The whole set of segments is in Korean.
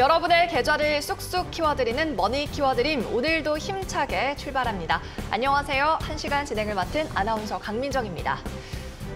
여러분의 계좌를 쑥쑥 키워드리는 머니 키워드림 오늘도 힘차게 출발합니다. 안녕하세요. 한시간 진행을 맡은 아나운서 강민정입니다.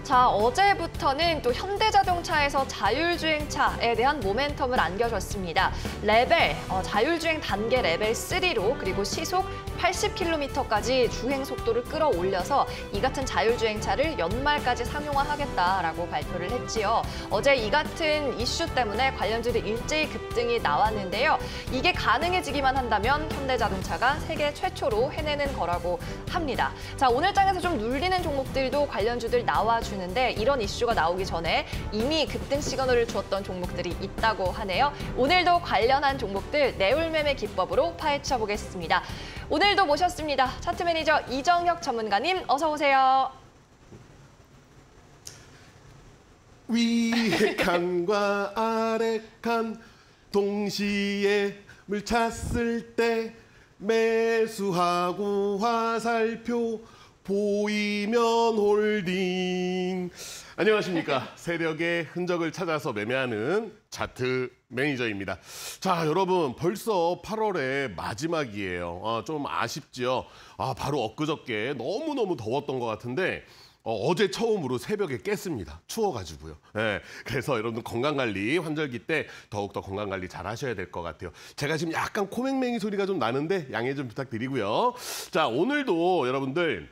자, 어제부터는 또 현대자동차에서 자율주행차에 대한 모멘텀을 안겨줬습니다. 레벨, 어, 자율주행 단계 레벨 3로 그리고 시속 80km까지 주행 속도를 끌어올려서 이 같은 자율주행차를 연말까지 상용화하겠다라고 발표를 했지요. 어제 이 같은 이슈 때문에 관련주들 일제히 급등이 나왔는데요. 이게 가능해지기만 한다면 현대자동차가 세계 최초로 해내는 거라고 합니다. 자 오늘 장에서 좀 눌리는 종목들도 관련주들 나와주는데 이런 이슈가 나오기 전에 이미 급등 시그널을 주었던 종목들이 있다고 하네요. 오늘도 관련한 종목들 내울매매 기법으로 파헤쳐 보겠습니다. 오늘 오늘도 모셨습니다. 차트 매니저 이정혁 전문가님 어서 오세요. 위 칸과 아래 칸 동시에 물 찼을 때 매수하고 화살표 보이면 홀딩 안녕하십니까 세력의 흔적을 찾아서 매매하는 차트 매니저입니다. 자, 여러분 벌써 8월의 마지막이에요. 아, 좀 아쉽죠? 아, 바로 엊그저께 너무너무 더웠던 것 같은데 어, 제 처음으로 새벽에 깼습니다. 추워가지고요. 네, 그래서 여러분들 건강관리, 환절기 때 더욱더 건강관리 잘 하셔야 될 것 같아요. 제가 지금 약간 코맹맹이 소리가 좀 나는데 양해 좀 부탁드리고요. 자, 오늘도 여러분들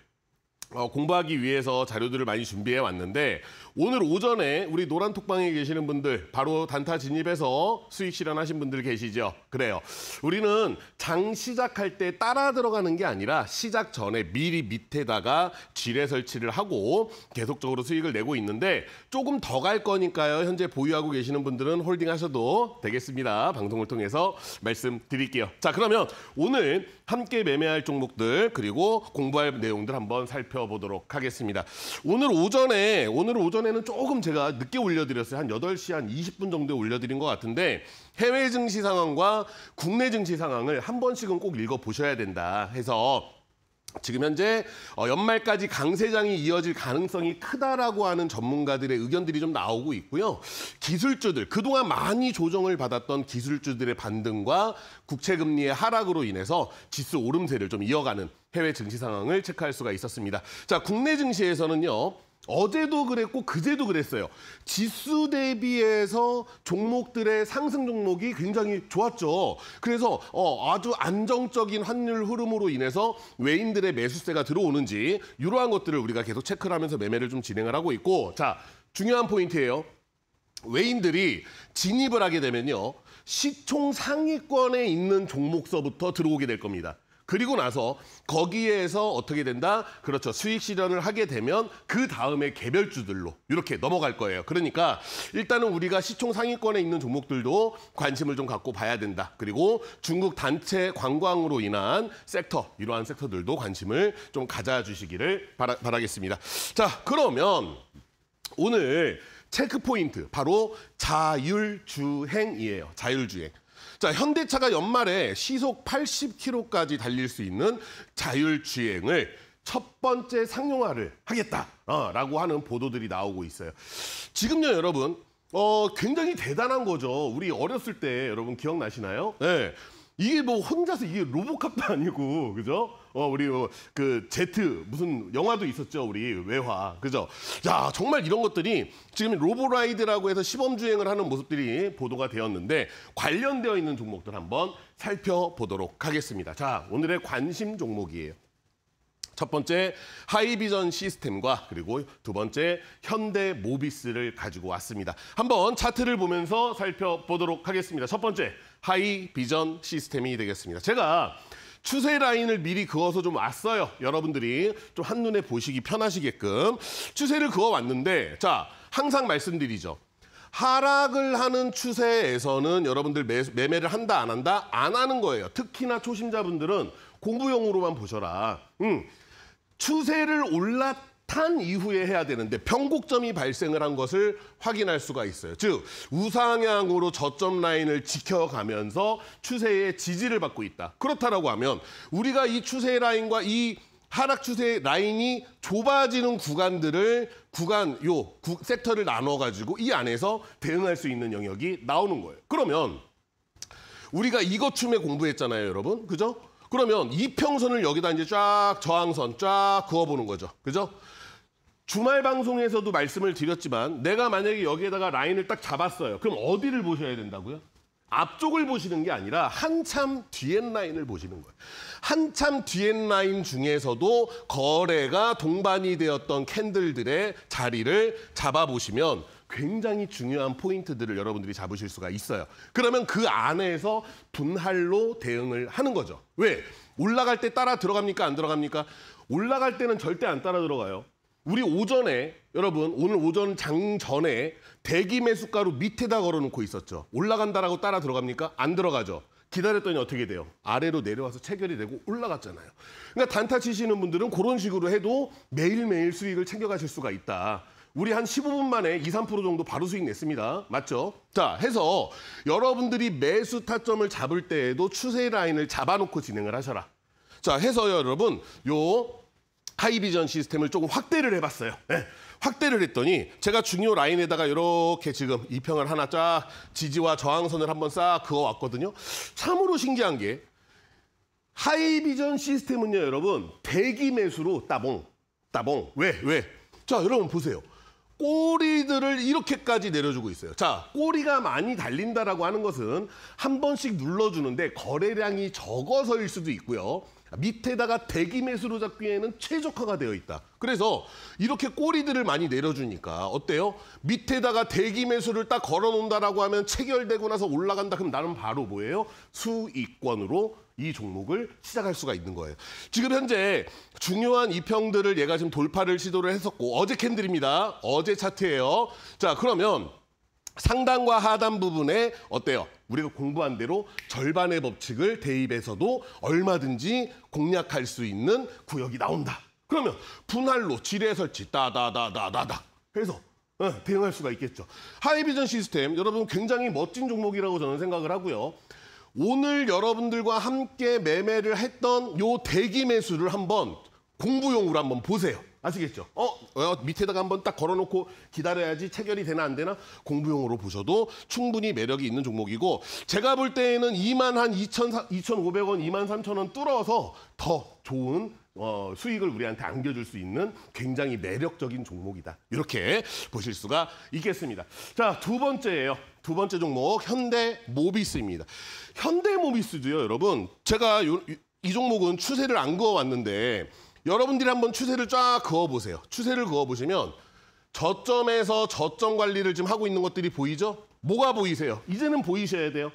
어, 공부하기 위해서 자료들을 많이 준비해 왔는데 오늘 오전에 우리 노란 톡방에 계시는 분들 바로 단타 진입해서 수익 실현하신 분들 계시죠? 그래요. 우리는 장 시작할 때 따라 들어가는 게 아니라 시작 전에 미리 밑에다가 지뢰 설치를 하고 계속적으로 수익을 내고 있는데 조금 더 갈 거니까요. 현재 보유하고 계시는 분들은 홀딩 하셔도 되겠습니다. 방송을 통해서 말씀드릴게요. 자 그러면 오늘 함께 매매할 종목들 그리고 공부할 내용들 한번 살펴보도록 하겠습니다. 오늘 오전에 오늘 오전에는 조금 제가 늦게 올려드렸어요. 한 8시 한 20분 정도에 올려드린 것 같은데 해외 증시 상황과 국내 증시 상황을 한 번씩은 꼭 읽어보셔야 된다 해서 지금 현재 어, 연말까지 강세장이 이어질 가능성이 크다라고 하는 전문가들의 의견들이 좀 나오고 있고요. 기술주들, 그동안 많이 조정을 받았던 기술주들의 반등과 국채금리의 하락으로 인해서 지수 오름세를 좀 이어가는 해외 증시 상황을 체크할 수가 있었습니다. 자, 국내 증시에서는요. 어제도 그랬고 그제도 그랬어요. 지수 대비해서 종목들의 상승 종목이 굉장히 좋았죠. 그래서 어, 아주 안정적인 환율 흐름으로 인해서 외인들의 매수세가 들어오는지 이러한 것들을 우리가 계속 체크를 하면서 매매를 좀 진행을 하고 있고 자 중요한 포인트예요. 외인들이 진입을 하게 되면요. 시총 상위권에 있는 종목서부터 들어오게 될 겁니다. 그리고 나서 거기에서 어떻게 된다? 그렇죠. 수익 실현을 하게 되면 그 다음에 개별주들로 이렇게 넘어갈 거예요. 그러니까 일단은 우리가 시총 상위권에 있는 종목들도 관심을 좀 갖고 봐야 된다. 그리고 중국 단체 관광으로 인한 섹터, 이러한 섹터들도 관심을 좀 가져주시기를 바라, 바라겠습니다. 자, 그러면 오늘 체크 포인트 바로 자율주행이에요. 자율주행. 자, 현대차가 연말에 시속 80km까지 달릴 수 있는 자율주행을 첫 번째 상용화를 하겠다라고 하는 보도들이 나오고 있어요. 지금요, 여러분. 어, 굉장히 대단한 거죠. 우리 어렸을 때 여러분 기억나시나요? 네. 이게 뭐 혼자서 이게 로봇캅도 아니고, 그죠? 어, 우리 어, 그 제트 무슨 영화도 있었죠. 우리 외화. 그죠? 야, 정말 이런 것들이 지금 로보라이드라고 해서 시범 주행을 하는 모습들이 보도가 되었는데 관련되어 있는 종목들 한번 살펴보도록 하겠습니다. 자, 오늘의 관심 종목이에요. 첫 번째 하이비전 시스템과 그리고 두 번째 현대 모비스를 가지고 왔습니다. 한번 차트를 보면서 살펴보도록 하겠습니다. 첫 번째 하이비전 시스템이 되겠습니다. 제가 추세 라인을 미리 그어서 좀 왔어요. 여러분들이 좀 한눈에 보시기 편하시게끔 추세를 그어왔는데 자 항상 말씀드리죠. 하락을 하는 추세에서는 여러분들 매, 매매를 한다 안 한다 안 하는 거예요. 특히나 초심자분들은 공부용으로만 보셔라. 음, 추세를 올랐 탄 이후에 해야 되는데 변곡점이 발생을 한 것을 확인할 수가 있어요. 즉 우상향으로 저점 라인을 지켜가면서 추세의 지지를 받고 있다. 그렇다라고 하면 우리가 이 추세 라인과 이 하락 추세 라인이 좁아지는 구간들을 구간 요 구, 섹터를 나눠 가지고 이 안에서 대응할 수 있는 영역이 나오는 거예요. 그러면 우리가 이거춤에 공부했잖아요, 여러분. 그죠? 그러면 이평선을 여기다 이제 쫙 저항선 쫙 그어보는 거죠. 그죠? 주말 방송에서도 말씀을 드렸지만 내가 만약에 여기에다가 라인을 딱 잡았어요. 그럼 어디를 보셔야 된다고요? 앞쪽을 보시는 게 아니라 한참 뒤에 라인을 보시는 거예요. 한참 뒤에 라인 중에서도 거래가 동반이 되었던 캔들들의 자리를 잡아보시면 굉장히 중요한 포인트들을 여러분들이 잡으실 수가 있어요. 그러면 그 안에서 분할로 대응을 하는 거죠. 왜? 올라갈 때 따라 들어갑니까? 안 들어갑니까? 올라갈 때는 절대 안 따라 들어가요. 우리 오전에 여러분 오늘 오전 장 전에 대기 매수가로 밑에다 걸어놓고 있었죠. 올라간다라고 따라 들어갑니까? 안 들어가죠. 기다렸더니 어떻게 돼요? 아래로 내려와서 체결이 되고 올라갔잖아요. 그러니까 단타 치시는 분들은 그런 식으로 해도 매일매일 수익을 챙겨가실 수가 있다. 우리 한 15분 만에 2, 3% 정도 바로 수익 냈습니다. 맞죠? 자, 해서 여러분들이 매수 타점을 잡을 때에도 추세 라인을 잡아놓고 진행을 하셔라. 자, 해서 여러분 요 하이비전 시스템을 조금 확대를 해봤어요. 네. 확대를 했더니 제가 중요 라인에다가 이렇게 지금 이평을 하나 쫙 지지와 저항선을 한번 싹 그어왔거든요. 참으로 신기한 게 하이비전 시스템은요, 여러분 대기 매수로 따봉, 따봉. 왜, 왜? 자, 여러분 보세요. 꼬리들을 이렇게까지 내려주고 있어요. 자, 꼬리가 많이 달린다라고 하는 것은 한 번씩 눌러주는데 거래량이 적어서일 수도 있고요. 밑에다가 대기 매수로 잡기에는 최적화가 되어 있다. 그래서 이렇게 꼬리들을 많이 내려주니까 어때요? 밑에다가 대기 매수를 딱 걸어놓는다라고 하면 체결되고 나서 올라간다. 그럼 나는 바로 뭐예요? 수익권으로 이 종목을 시작할 수가 있는 거예요. 지금 현재 중요한 이평들을 얘가 지금 돌파를 시도를 했었고 어제 캔들입니다. 어제 차트예요. 자 그러면 상단과 하단 부분에 어때요? 우리가 공부한 대로 절반의 법칙을 대입해서도 얼마든지 공략할 수 있는 구역이 나온다. 그러면 분할로 지뢰 설치 따다다다다다. 그래서 어, 대응할 수가 있겠죠. 하이비전 시스템 여러분 굉장히 멋진 종목이라고 저는 생각을 하고요. 오늘 여러분들과 함께 매매를 했던 요 대기 매수를 한번 공부용으로 한번 보세요. 아시겠죠? 어, 어, 밑에다가 한번 딱 걸어놓고 기다려야지 체결이 되나 안 되나 공부용으로 보셔도 충분히 매력이 있는 종목이고 제가 볼 때에는 2만 한 2천, 2,500원, 2만 3천 원 뚫어서 더 좋은 어, 수익을 우리한테 안겨줄 수 있는 굉장히 매력적인 종목이다. 이렇게 보실 수가 있겠습니다. 자, 두 번째예요. 두 번째 종목 현대 모비스입니다. 현대 모비스도요, 여러분. 제가 요, 이 종목은 추세를 안 그어왔는데 여러분들이 한번 추세를 쫙 그어보세요. 추세를 그어보시면 저점에서 저점 관리를 지금 하고 있는 것들이 보이죠? 뭐가 보이세요? 이제는 보이셔야 돼요.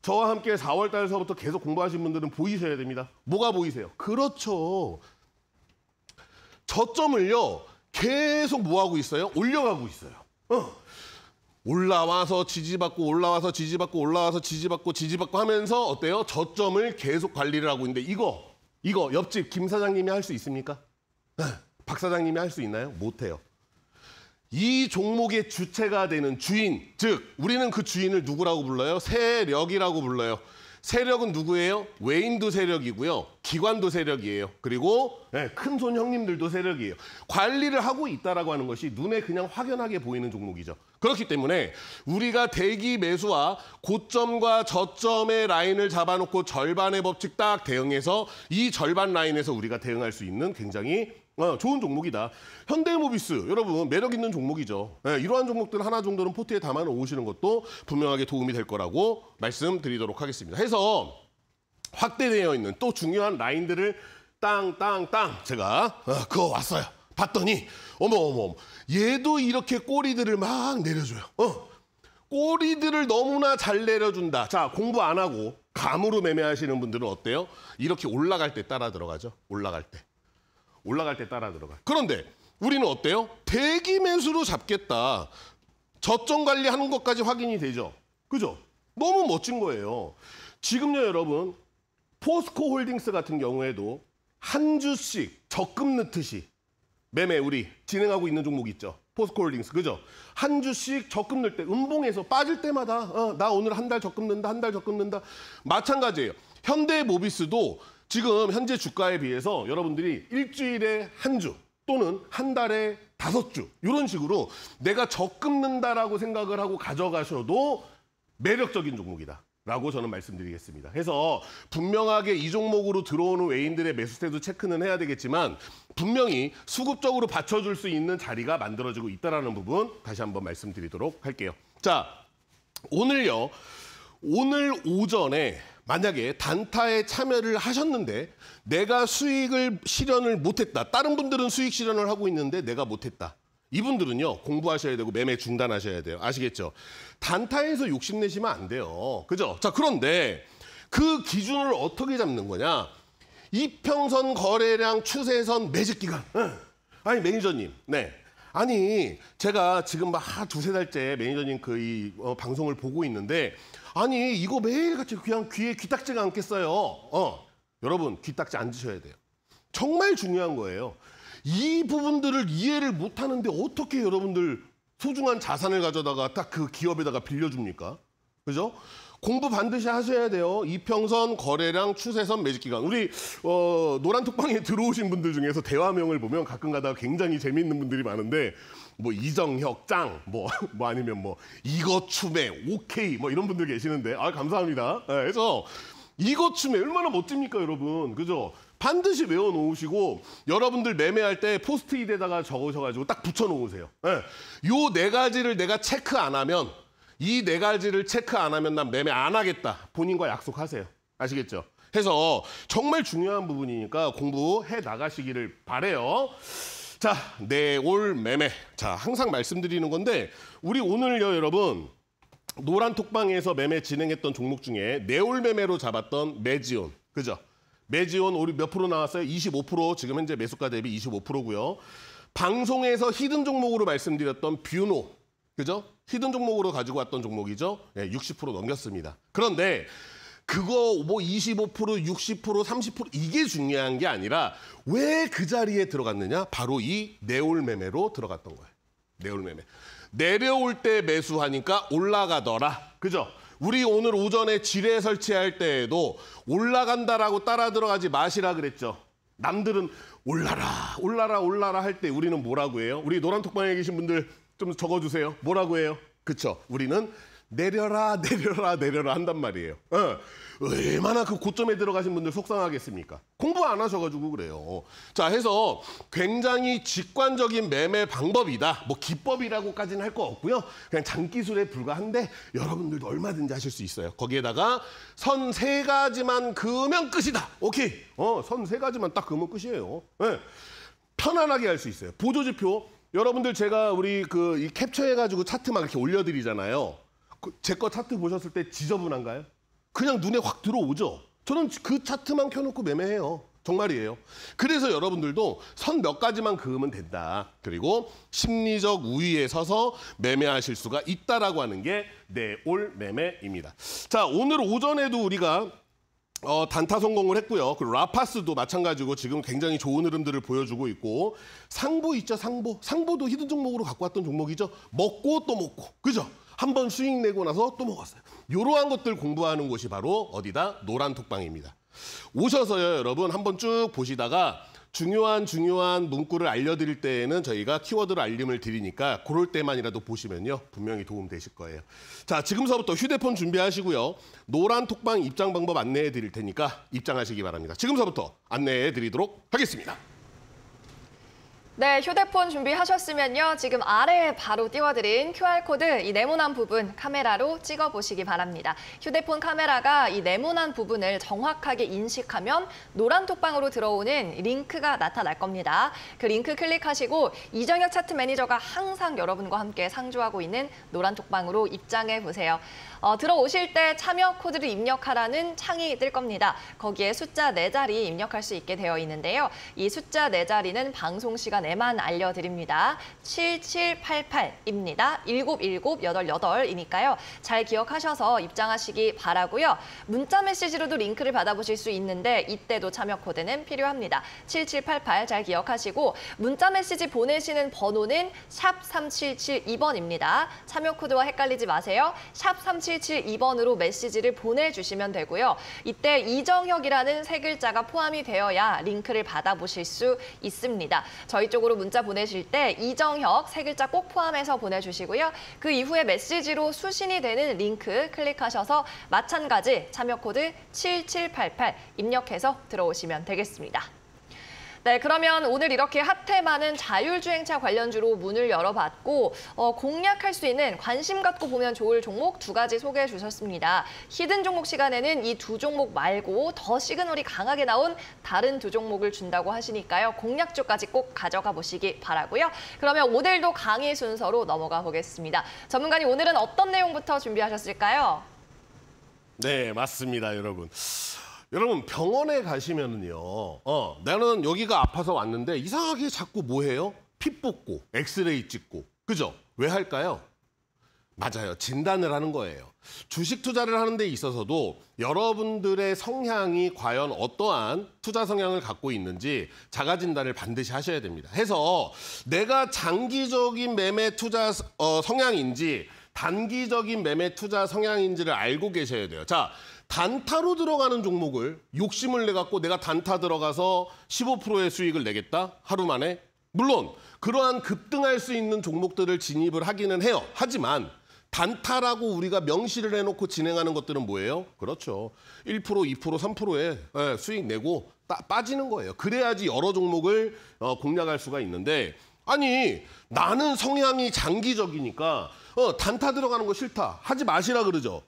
저와 함께 4월 달서부터 계속 공부하신 분들은 보이셔야 됩니다. 뭐가 보이세요? 그렇죠. 저점을요. 계속 뭐하고 있어요? 올려가고 있어요. 어. 올라와서 지지받고 올라와서 지지받고 올라와서 지지받고 지지받고 하면서 어때요? 저점을 계속 관리를 하고 있는데 이거 이거 옆집 김 사장님이 할 수 있습니까? 네. 박 사장님이 할 수 있나요? 못해요. 이 종목의 주체가 되는 주인, 즉 우리는 그 주인을 누구라고 불러요? 세력이라고 불러요. 세력은 누구예요? 외인도 세력이고요. 기관도 세력이에요. 그리고 네, 예, 큰손 형님들도 세력이에요. 관리를 하고 있다라고 하는 것이 눈에 그냥 확연하게 보이는 종목이죠. 그렇기 때문에 우리가 대기 매수와 고점과 저점의 라인을 잡아놓고 절반의 법칙 딱 대응해서 이 절반 라인에서 우리가 대응할 수 있는 굉장히 어, 좋은 종목이다. 현대모비스 여러분 매력 있는 종목이죠. 네, 이러한 종목들 하나 정도는 포트에 담아 놓으시는 것도 분명하게 도움이 될 거라고 말씀드리도록 하겠습니다. 해서 확대되어 있는 또 중요한 라인들을 땅 땅 땅 제가 어, 그거 왔어요. 봤더니 어머 어머 얘도 이렇게 꼬리들을 막 내려줘요. 어. 꼬리들을 너무나 잘 내려준다. 자, 공부 안 하고 감으로 매매하시는 분들은 어때요? 이렇게 올라갈 때 따라 들어가죠. 올라갈 때. 올라갈 때 따라 들어가. 그런데 우리는 어때요? 대기 매수로 잡겠다. 저점 관리하는 것까지 확인이 되죠. 그죠? 너무 멋진 거예요. 지금요, 여러분. 포스코 홀딩스 같은 경우에도 한 주씩 적금 넣듯이 매매 우리 진행하고 있는 종목 있죠. 포스코 홀딩스, 그죠? 한 주씩 적금 넣을 때, 음봉에서 빠질 때마다 어, 나 오늘 한 달 적금 넣는다, 한 달 적금 넣는다. 마찬가지예요. 현대 모비스도 지금 현재 주가에 비해서 여러분들이 일주일에 한 주 또는 한 달에 다섯 주 이런 식으로 내가 적금는다라고 생각을 하고 가져가셔도 매력적인 종목이다. 라고 저는 말씀드리겠습니다. 해서 분명하게 이 종목으로 들어오는 외인들의 매수세도 체크는 해야 되겠지만 분명히 수급적으로 받쳐줄 수 있는 자리가 만들어지고 있다는 부분 다시 한번 말씀드리도록 할게요. 자, 오늘요. 오늘 오전에 만약에 단타에 참여를 하셨는데 내가 수익을 실현을 못했다. 다른 분들은 수익 실현을 하고 있는데 내가 못했다. 이분들은요 공부하셔야 되고 매매 중단하셔야 돼요. 아시겠죠? 단타에서 욕심 내시면 안 돼요. 그죠? 자 그런데 그 기준을 어떻게 잡는 거냐? 이평선 거래량 추세선 매직 기간. 응. 아니 매니저님, 네. 아니 제가 지금 막 두세 달째 매니저님 그이 어, 방송을 보고 있는데 아니 이거 매일같이 그냥 귀에 귀딱지가 앉겠어요 어, 여러분 귀딱지 앉으셔야 돼요. 정말 중요한 거예요. 이 부분들을 이해를 못하는데 어떻게 여러분들 소중한 자산을 가져다가 딱 그 기업에다가 빌려줍니까? 그죠? 공부 반드시 하셔야 돼요. 이평선, 거래량, 추세선, 매직기간 우리 어, 노란 톡방에 들어오신 분들 중에서 대화명을 보면 가끔 가다가 굉장히 재미있는 분들이 많은데 뭐 이정혁 짱뭐뭐 뭐 아니면 뭐 이거 춤에 오케이 뭐 이런 분들 계시는데 아 감사합니다. 네, 그래서 이거 춤에 얼마나 멋집니까 여러분 그죠? 반드시 외워놓으시고 여러분들 매매할 때 포스트잇에다가 적으셔가지고 딱 붙여놓으세요. 네. 요네 가지를 내가 체크 안 하면 이 네 가지를 체크 안 하면 난 매매 안 하겠다. 본인과 약속하세요. 아시겠죠? 해서 정말 중요한 부분이니까 공부해 나가시기를 바래요. 자, 내올 매매. 자, 항상 말씀드리는 건데 우리 오늘요, 여러분. 노란 톡방에서 매매 진행했던 종목 중에 내올 매매로 잡았던 매지온. 그죠? 매지온 우리 몇 프로 나왔어요? 25% 지금 현재 매수가 대비 25%고요. 방송에서 히든 종목으로 말씀드렸던 뷰노. 그죠? 히든 종목으로 가지고 왔던 종목이죠. 네, 예, 60% 넘겼습니다. 그런데 그거 뭐 25%, 60%, 30% 이게 중요한 게 아니라 왜 그 자리에 들어갔느냐? 바로 이 내올 매매로 들어갔던 거예요. 내올 매매. 내려올 때 매수하니까 올라가더라. 그죠? 우리 오늘 오전에 지뢰 설치할 때에도 올라간다라고 따라 들어가지 마시라 그랬죠. 남들은 올라라, 올라라, 올라라 할 때 우리는 뭐라고 해요? 우리 노란톡방에 계신 분들 좀 적어주세요. 뭐라고 해요? 그쵸? 우리는 내려라 내려라 내려라 한단 말이에요. 네. 얼마나 그 고점에 들어가신 분들 속상하겠습니까? 공부 안 하셔가지고 그래요. 자 해서 굉장히 직관적인 매매 방법이다. 뭐 기법이라고까지는 할 거 없고요. 그냥 장기술에 불과한데 여러분들도 얼마든지 하실 수 있어요. 거기에다가 선 세 가지만 그으면 끝이다. 오케이. 어, 선 세 가지만 딱 그으면 끝이에요. 네. 편안하게 할 수 있어요. 보조지표 여러분들 제가 우리 그 이 캡처해가지고 차트 막 이렇게 올려드리잖아요. 그, 제거 차트 보셨을 때 지저분한가요? 그냥 눈에 확 들어오죠. 저는 그 차트만 켜놓고 매매해요. 정말이에요. 그래서 여러분들도 선 몇 가지만 그으면 된다. 그리고 심리적 우위에 서서 매매하실 수가 있다라고 하는 게 내 올 매매입니다. 자, 오늘 오전에도 우리가 어, 단타 성공을 했고요. 그리고 라파스도 마찬가지고 지금 굉장히 좋은 흐름들을 보여주고 있고 상보 있죠, 상보. 상보도 히든 종목으로 갖고 왔던 종목이죠. 먹고 또 먹고. 그죠? 한번 수익 내고 나서 또 먹었어요. 이러한 것들 공부하는 곳이 바로 어디다? 노란톡방입니다. 오셔서요, 여러분 한 번 쭉 보시다가 중요한 중요한 문구를 알려드릴 때에는 저희가 키워드를 알림을 드리니까 그럴 때만이라도 보시면요 분명히 도움 되실 거예요. 자 지금서부터 휴대폰 준비하시고요 노란 톡방 입장 방법 안내해 드릴 테니까 입장하시기 바랍니다. 지금서부터 안내해 드리도록 하겠습니다. 네, 휴대폰 준비하셨으면요. 지금 아래에 바로 띄워드린 QR코드 이 네모난 부분 카메라로 찍어보시기 바랍니다. 휴대폰 카메라가 이 네모난 부분을 정확하게 인식하면 노란 톡방으로 들어오는 링크가 나타날 겁니다. 그 링크 클릭하시고 이정혁 차트 매니저가 항상 여러분과 함께 상주하고 있는 노란 톡방으로 입장해 보세요. 어, 들어오실 때 참여 코드를 입력하라는 창이 뜰 겁니다. 거기에 숫자 네자리 입력할 수 있게 되어 있는데요. 이 숫자 네자리는 방송 시간에만 알려드립니다. 7788입니다. 1 7788이니까요. 잘 기억하셔서 입장하시기 바라고요. 문자 메시지로도 링크를 받아보실 수 있는데 이때도 참여 코드는 필요합니다. 7788 잘 기억하시고 문자 메시지 보내시는 번호는 샵 3772번입니다. 참여 코드와 헷갈리지 마세요. 샵 3772번 0772번으로 메시지를 보내주시면 되고요. 이때 이정혁이라는 세 글자가 포함이 되어야 링크를 받아보실 수 있습니다. 저희 쪽으로 문자 보내실 때 이정혁 세 글자 꼭 포함해서 보내주시고요. 그 이후에 메시지로 수신이 되는 링크 클릭하셔서 마찬가지 참여 코드 7788 입력해서 들어오시면 되겠습니다. 네, 그러면 오늘 이렇게 핫해 많은 자율주행차 관련주로 문을 열어봤고 어, 공략할 수 있는 관심 갖고 보면 좋을 종목 두 가지 소개해 주셨습니다. 히든 종목 시간에는 이 두 종목 말고 더 시그널이 강하게 나온 다른 두 종목을 준다고 하시니까요. 공략주까지 꼭 가져가 보시기 바라고요. 그러면 오늘도 강의 순서로 넘어가 보겠습니다. 전문가님 오늘은 어떤 내용부터 준비하셨을까요? 네, 맞습니다, 여러분. 여러분 병원에 가시면은요. 어, 나는 여기가 아파서 왔는데 이상하게 자꾸 뭐 해요? 피 뽑고 엑스레이 찍고. 그죠? 왜 할까요? 맞아요. 진단을 하는 거예요. 주식 투자를 하는 데 있어서도 여러분들의 성향이 과연 어떠한 투자 성향을 갖고 있는지 자가 진단을 반드시 하셔야 됩니다. 해서 내가 장기적인 매매 투자 어, 성향인지 단기적인 매매 투자 성향인지를 알고 계셔야 돼요. 자, 단타로 들어가는 종목을 욕심을 내갖고 내가 단타 들어가서 15%의 수익을 내겠다? 하루 만에? 물론 그러한 급등할 수 있는 종목들을 진입을 하기는 해요. 하지만 단타라고 우리가 명시를 해놓고 진행하는 것들은 뭐예요? 그렇죠. 1%, 2%, 3%의 수익 내고 빠지는 거예요. 그래야지 여러 종목을 어, 공략할 수가 있는데 아니 나는 성향이 장기적이니까 어, 단타 들어가는 거 싫다. 하지 마시라 그러죠.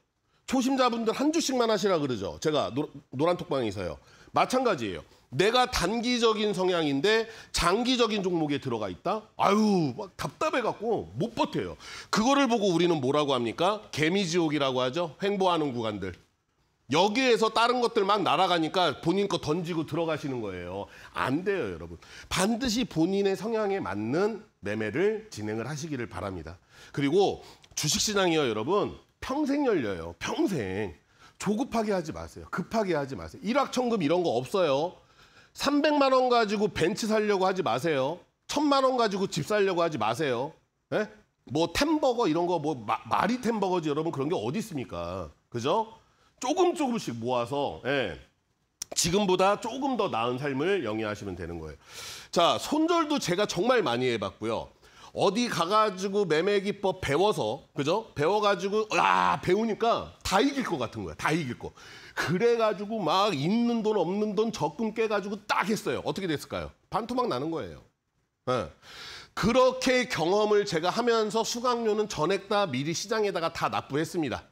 초심자분들 한 주씩만 하시라 그러죠. 제가 노, 란톡방에서요 마찬가지예요. 내가 단기적인 성향인데 장기적인 종목에 들어가 있다? 아유, 막 답답해갖고 못 버텨요. 그거를 보고 우리는 뭐라고 합니까? 개미지옥이라고 하죠. 횡보하는 구간들. 여기에서 다른 것들 막 날아가니까 본인 거 던지고 들어가시는 거예요. 안 돼요, 여러분. 반드시 본인의 성향에 맞는 매매를 진행을 하시기를 바랍니다. 그리고 주식시장이요, 여러분. 평생 열려요. 평생. 조급하게 하지 마세요. 급하게 하지 마세요. 일확천금 이런 거 없어요. 300만 원 가지고 벤츠 살려고 하지 마세요. 1000만 원 가지고 집 살려고 하지 마세요. 예? 뭐 템버거 이런 거뭐 말이 템버거지 여러분 그런 게 어디 있습니까? 그죠? 조금 조금씩 모아서 예. 지금보다 조금 더 나은 삶을 영위하시면 되는 거예요. 자, 손절도 제가 정말 많이 해봤고요. 어디 가가지고 매매 기법 배워서 그죠? 배워가지고 야 배우니까 다 이길 것 같은 거야. 다 이길 거. 그래가지고 막 있는 돈 없는 돈 적금 깨가지고 딱 했어요. 어떻게 됐을까요? 반토막 나는 거예요. 네. 그렇게 경험을 제가 하면서 수강료는 전액 다 미리 시장에다가 다 납부했습니다.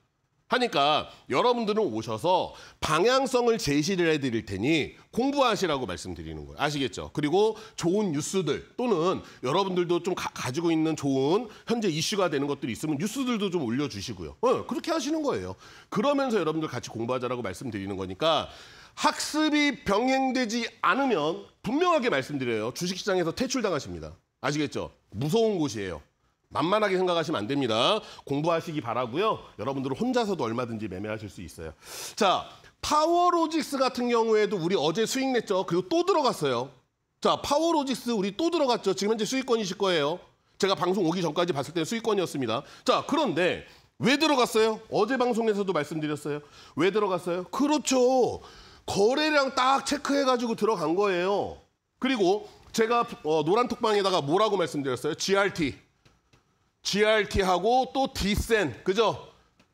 하니까 여러분들은 오셔서 방향성을 제시를 해드릴 테니 공부하시라고 말씀드리는 거예요. 아시겠죠? 그리고 좋은 뉴스들 또는 여러분들도 좀 가, 지고 있는 좋은 현재 이슈가 되는 것들이 있으면 뉴스들도 좀 올려주시고요. 어, 그렇게 하시는 거예요. 그러면서 여러분들 같이 공부하자라고 말씀드리는 거니까 학습이 병행되지 않으면 분명하게 말씀드려요. 주식시장에서 퇴출당하십니다. 아시겠죠? 무서운 곳이에요. 만만하게 생각하시면 안 됩니다. 공부하시기 바라고요. 여러분들은 혼자서도 얼마든지 매매하실 수 있어요. 자, 파워로직스 같은 경우에도 우리 어제 수익 냈죠. 그리고 또 들어갔어요. 자, 파워로직스 우리 또 들어갔죠. 지금 현재 수익권이실 거예요. 제가 방송 오기 전까지 봤을 때 수익권이었습니다. 자, 그런데 왜 들어갔어요? 어제 방송에서도 말씀드렸어요. 왜 들어갔어요? 그렇죠. 거래량 딱 체크해가지고 들어간 거예요. 그리고 제가 어, 노란톡방에다가 뭐라고 말씀드렸어요? GRT. GRT하고 또 디센. 그죠?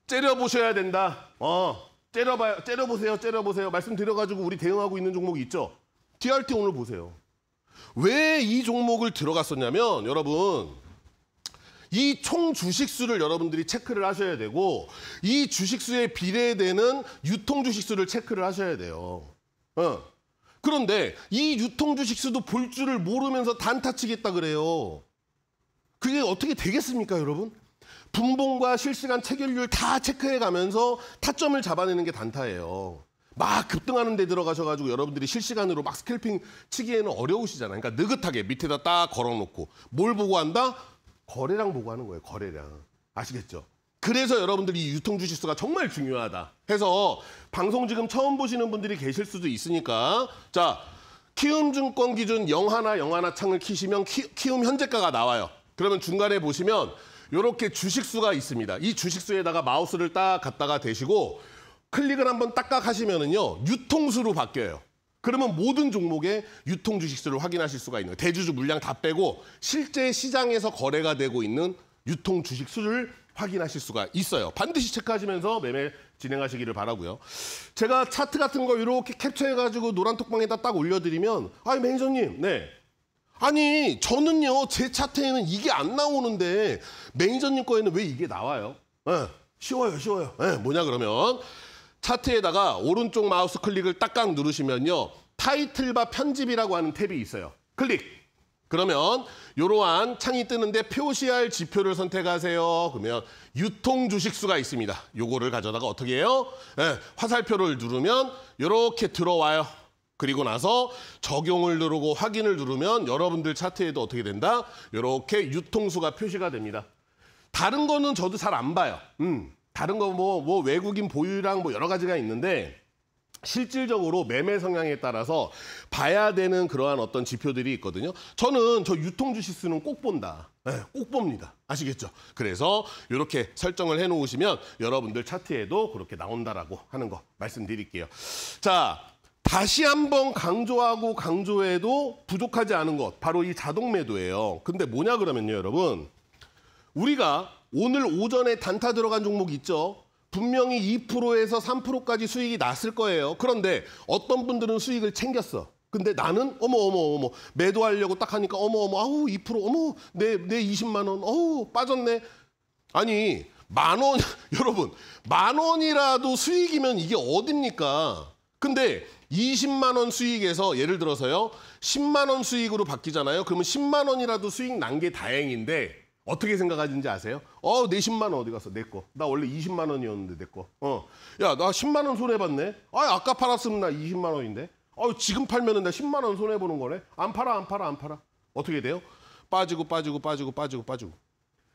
째려보셔야 된다. 어. 째려봐요. 째려보세요. 째려보세요. 말씀드려가지고 우리 대응하고 있는 종목이 있죠? GRT 오늘 보세요. 왜 이 종목을 들어갔었냐면, 여러분. 이 총 주식수를 여러분들이 체크를 하셔야 되고, 이 주식수에 비례되는 유통 주식수를 체크를 하셔야 돼요. 어. 그런데 이 유통 주식수도 볼 줄을 모르면서 단타치겠다 그래요. 그게 어떻게 되겠습니까, 여러분? 분봉과 실시간 체결률 다 체크해 가면서 타점을 잡아내는 게 단타예요. 막 급등하는 데 들어가셔가지고 여러분들이 실시간으로 막 스캘핑 치기에는 어려우시잖아요. 그러니까 느긋하게 밑에다 딱 걸어놓고 뭘 보고 한다? 거래량 보고 하는 거예요. 거래량. 아시겠죠? 그래서 여러분들이 유통주식수가 정말 중요하다. 해서 방송 지금 처음 보시는 분들이 계실 수도 있으니까 자 키움증권 기준 영 하나 영 하나 창을 키시면 키, 키움 현재가가 나와요. 그러면 중간에 보시면 이렇게 주식수가 있습니다. 이 주식수에다가 마우스를 딱 갖다가 대시고 클릭을 한번 딱딱 하시면은요 유통수로 바뀌어요. 그러면 모든 종목의 유통 주식수를 확인하실 수가 있는 거예요. 대주주 물량 다 빼고 실제 시장에서 거래가 되고 있는 유통 주식수를 확인하실 수가 있어요. 반드시 체크하시면서 매매 진행하시기를 바라고요. 제가 차트 같은 거 이렇게 캡처해가지고 노란 톡방에다 딱 올려드리면 아 매니저님 네 아니 저는요 제 차트에는 이게 안 나오는데 매니저님 거에는 왜 이게 나와요? 네, 쉬워요 쉬워요. 네, 뭐냐 그러면 차트에다가 오른쪽 마우스 클릭을 딱딱 누르시면요 타이틀바 편집이라고 하는 탭이 있어요. 클릭. 그러면 이러한 창이 뜨는데 표시할 지표를 선택하세요. 그러면 유통 주식수가 있습니다. 요거를 가져다가 어떻게 해요? 네, 화살표를 누르면 이렇게 들어와요. 그리고 나서 적용을 누르고 확인을 누르면 여러분들 차트에도 어떻게 된다? 이렇게 유통수가 표시가 됩니다. 다른 거는 저도 잘 안 봐요. 음, 다른 거뭐뭐 뭐 외국인 보유랑 뭐 여러 가지가 있는데 실질적으로 매매 성향에 따라서 봐야 되는 그러한 어떤 지표들이 있거든요. 저는 저 유통주시수는 꼭 본다. 네, 꼭 봅니다. 아시겠죠? 그래서 이렇게 설정을 해놓으시면 여러분들 차트에도 그렇게 나온다라고 하는 거 말씀드릴게요. 자, 다시 한번 강조하고 강조해도 부족하지 않은 것 바로 이 자동 매도예요. 근데 뭐냐 그러면요, 여러분. 우리가 오늘 오전에 단타 들어간 종목 있죠? 분명히 2%에서 3%까지 수익이 났을 거예요. 그런데 어떤 분들은 수익을 챙겼어. 근데 나는 어머 어머 어머 매도하려고 딱 하니까 어머 어머 아우 2% 어머 내내 내 20만 원 어우 빠졌네. 아니 만원 여러분 만 원이라도 수익이면 이게 어딥니까? 근데 20만 원 수익에서 예를 들어서요. 10만 원 수익으로 바뀌잖아요. 그러면 10만 원이라도 수익 난 게 다행인데 어떻게 생각하는지 아세요? 어, 내 10만 원 어디 갔어? 내 거. 나 원래 20만 원이었는데 내 거. 어. 야, 나 10만 원 손해 봤네. 아, 아까 팔았으면 나 20만 원인데. 어, 지금 팔면은 나 10만 원 손해 보는 거네. 안 팔아, 안 팔아, 안 팔아. 어떻게 돼요? 빠지고 빠지고 빠지고 빠지고 빠지고.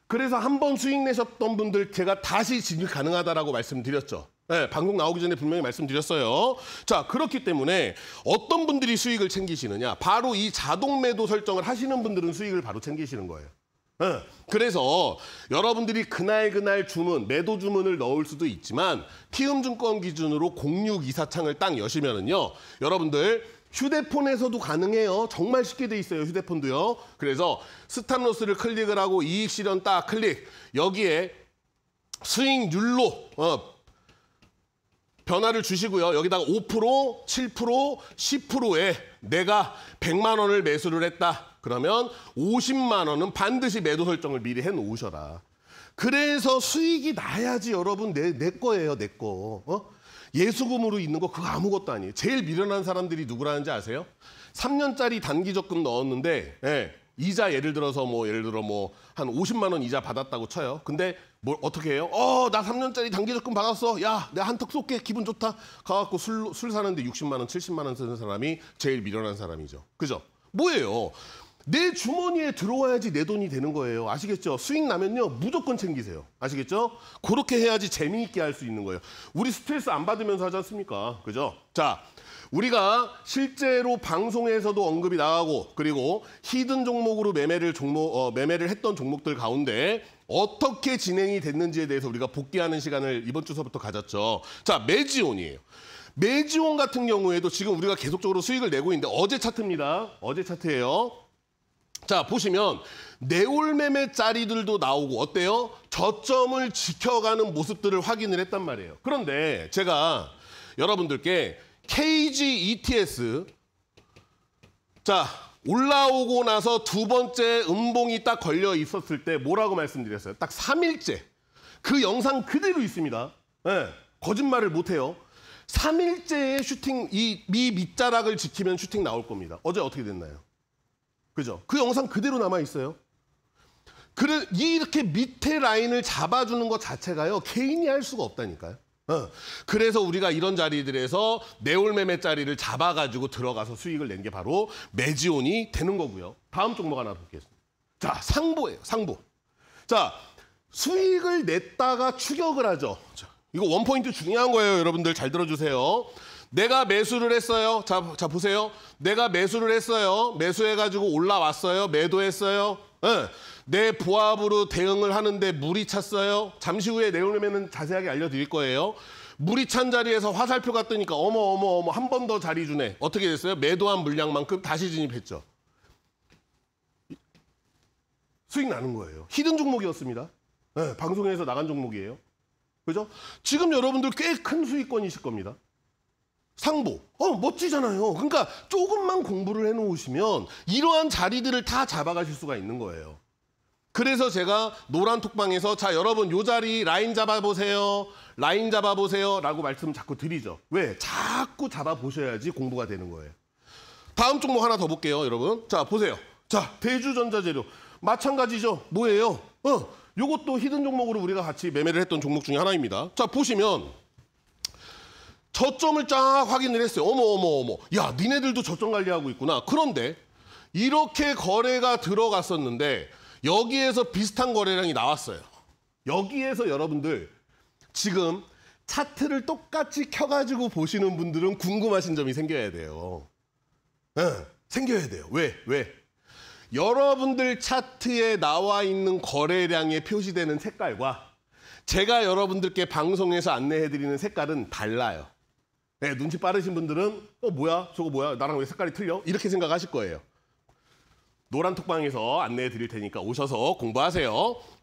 그래서 한 번 수익 내셨던 분들 제가 다시 진입 가능하다라고 말씀드렸죠. 네, 방송 나오기 전에 분명히 말씀드렸어요. 자, 그렇기 때문에 어떤 분들이 수익을 챙기시느냐. 바로 이 자동 매도 설정을 하시는 분들은 수익을 바로 챙기시는 거예요. 네, 그래서 여러분들이 그날그날 주문, 매도 주문을 넣을 수도 있지만 키움증권 기준으로 0624창을 딱 여시면은요. 여러분들 휴대폰에서도 가능해요. 정말 쉽게 돼 있어요, 휴대폰도요. 그래서 스탑로스를 클릭을 하고 이익 실현 딱 클릭. 여기에 수익률로 어, 변화를 주시고요. 여기다가 5%, 7%, 10%에 내가 100만 원을 매수를 했다. 그러면 50만 원은 반드시 매도 설정을 미리 해 놓으셔라. 그래서 수익이 나야지 여러분 내, 내 거예요, 내 거. 어? 예수금으로 있는 거 그거 아무것도 아니에요. 제일 미련한 사람들이 누구라는지 아세요? 3년짜리 단기 적금 넣었는데 예, 이자 예를 들어서 뭐 예를 들어 뭐한 50만 원 이자 받았다고 쳐요. 근데 뭘 어떻게 해요? 어, 나 3년짜리 단기 적금 받았어. 야, 내가 한턱 쏠게. 기분 좋다. 가갖고 술, 술 사는데 60만 원, 70만 원 쓰는 사람이 제일 미련한 사람이죠. 그죠? 뭐예요? 내 주머니에 들어와야지 내 돈이 되는 거예요. 아시겠죠? 수익 나면요. 무조건 챙기세요. 아시겠죠? 그렇게 해야지 재미있게 할 수 있는 거예요. 우리 스트레스 안 받으면서 하지 않습니까? 그죠? 자, 우리가 실제로 방송에서도 언급이 나가고 그리고 히든 종목으로 매매를 종목 어, 매매를 했던 종목들 가운데 어떻게 진행이 됐는지에 대해서 우리가 복귀하는 시간을 이번 주서부터 가졌죠. 자, 매지온이에요. 매지온 같은 경우에도 지금 우리가 계속적으로 수익을 내고 있는데 어제 차트입니다. 어제 차트예요. 자, 보시면 네올매매 짜리들도 나오고 어때요? 저점을 지켜가는 모습들을 확인을 했단 말이에요. 그런데 제가 여러분들께 KG ETS 자 올라오고 나서 두 번째 음봉이 딱 걸려 있었을 때 뭐라고 말씀드렸어요? 딱 3일째 그 영상 그대로 있습니다. 네, 거짓말을 못해요. 3일째의 슈팅 이 미 밑자락을 지키면 슈팅 나올 겁니다. 어제 어떻게 됐나요? 그죠? 그 영상 그대로 남아 있어요. 그래 이렇게 밑에 라인을 잡아주는 것 자체가요 개인이 할 수가 없다니까요. 어. 그래서 우리가 이런 자리들에서 내올매매 자리를 잡아가지고 들어가서 수익을 낸 게 바로 매지온이 되는 거고요. 다음 종목 하나 보겠습니다. 자 상보예요. 상보. 자 수익을 냈다가 추격을 하죠. 자, 이거 원 포인트 중요한 거예요, 여러분들 잘 들어주세요. 내가 매수를 했어요. 자, 자 보세요. 내가 매수를 했어요. 매수해가지고 올라왔어요. 매도했어요. 네. 예. 내부합으로 대응을 하는데 물이 찼어요. 잠시 후에 내용에는 자세하게 알려드릴 거예요. 물이 찬 자리에서 화살표가 뜨니까 어머 어머 어머 한 번 더 자리 주네. 어떻게 됐어요? 매도한 물량만큼 다시 진입했죠. 수익 나는 거예요. 히든 종목이었습니다. 네, 방송에서 나간 종목이에요. 그죠? 지금 여러분들 꽤 큰 수익권이실 겁니다. 상보. 어, 멋지잖아요. 그러니까 조금만 공부를 해놓으시면 이러한 자리들을 다 잡아가실 수가 있는 거예요. 그래서 제가 노란 톡방에서 자 여러분 요 자리 라인 잡아보세요 라인 잡아보세요 라고 말씀 자꾸 드리죠 왜 자꾸 잡아보셔야지 공부가 되는 거예요 다음 종목 하나 더 볼게요 여러분 자 보세요 자 대주전자재료 마찬가지죠 뭐예요 어 요것도 히든 종목으로 우리가 같이 매매를 했던 종목 중에 하나입니다 자 보시면 저점을 쫙 확인을 했어요. 어머 어머 어머. 야 니네들도 저점 관리하고 있구나. 그런데 이렇게 거래가 들어갔었는데 여기에서 비슷한 거래량이 나왔어요. 여기에서 여러분들 지금 차트를 똑같이 켜가지고 보시는 분들은 궁금하신 점이 생겨야 돼요. 네, 생겨야 돼요. 왜? 왜? 여러분들 차트에 나와 있는 거래량에 표시되는 색깔과 제가 여러분들께 방송에서 안내해드리는 색깔은 달라요. 네, 눈치 빠르신 분들은 어 뭐야 저거 뭐야 나랑 왜 색깔이 틀려 이렇게 생각하실 거예요. 노란 톡방에서 안내해 드릴 테니까 오셔서 공부하세요.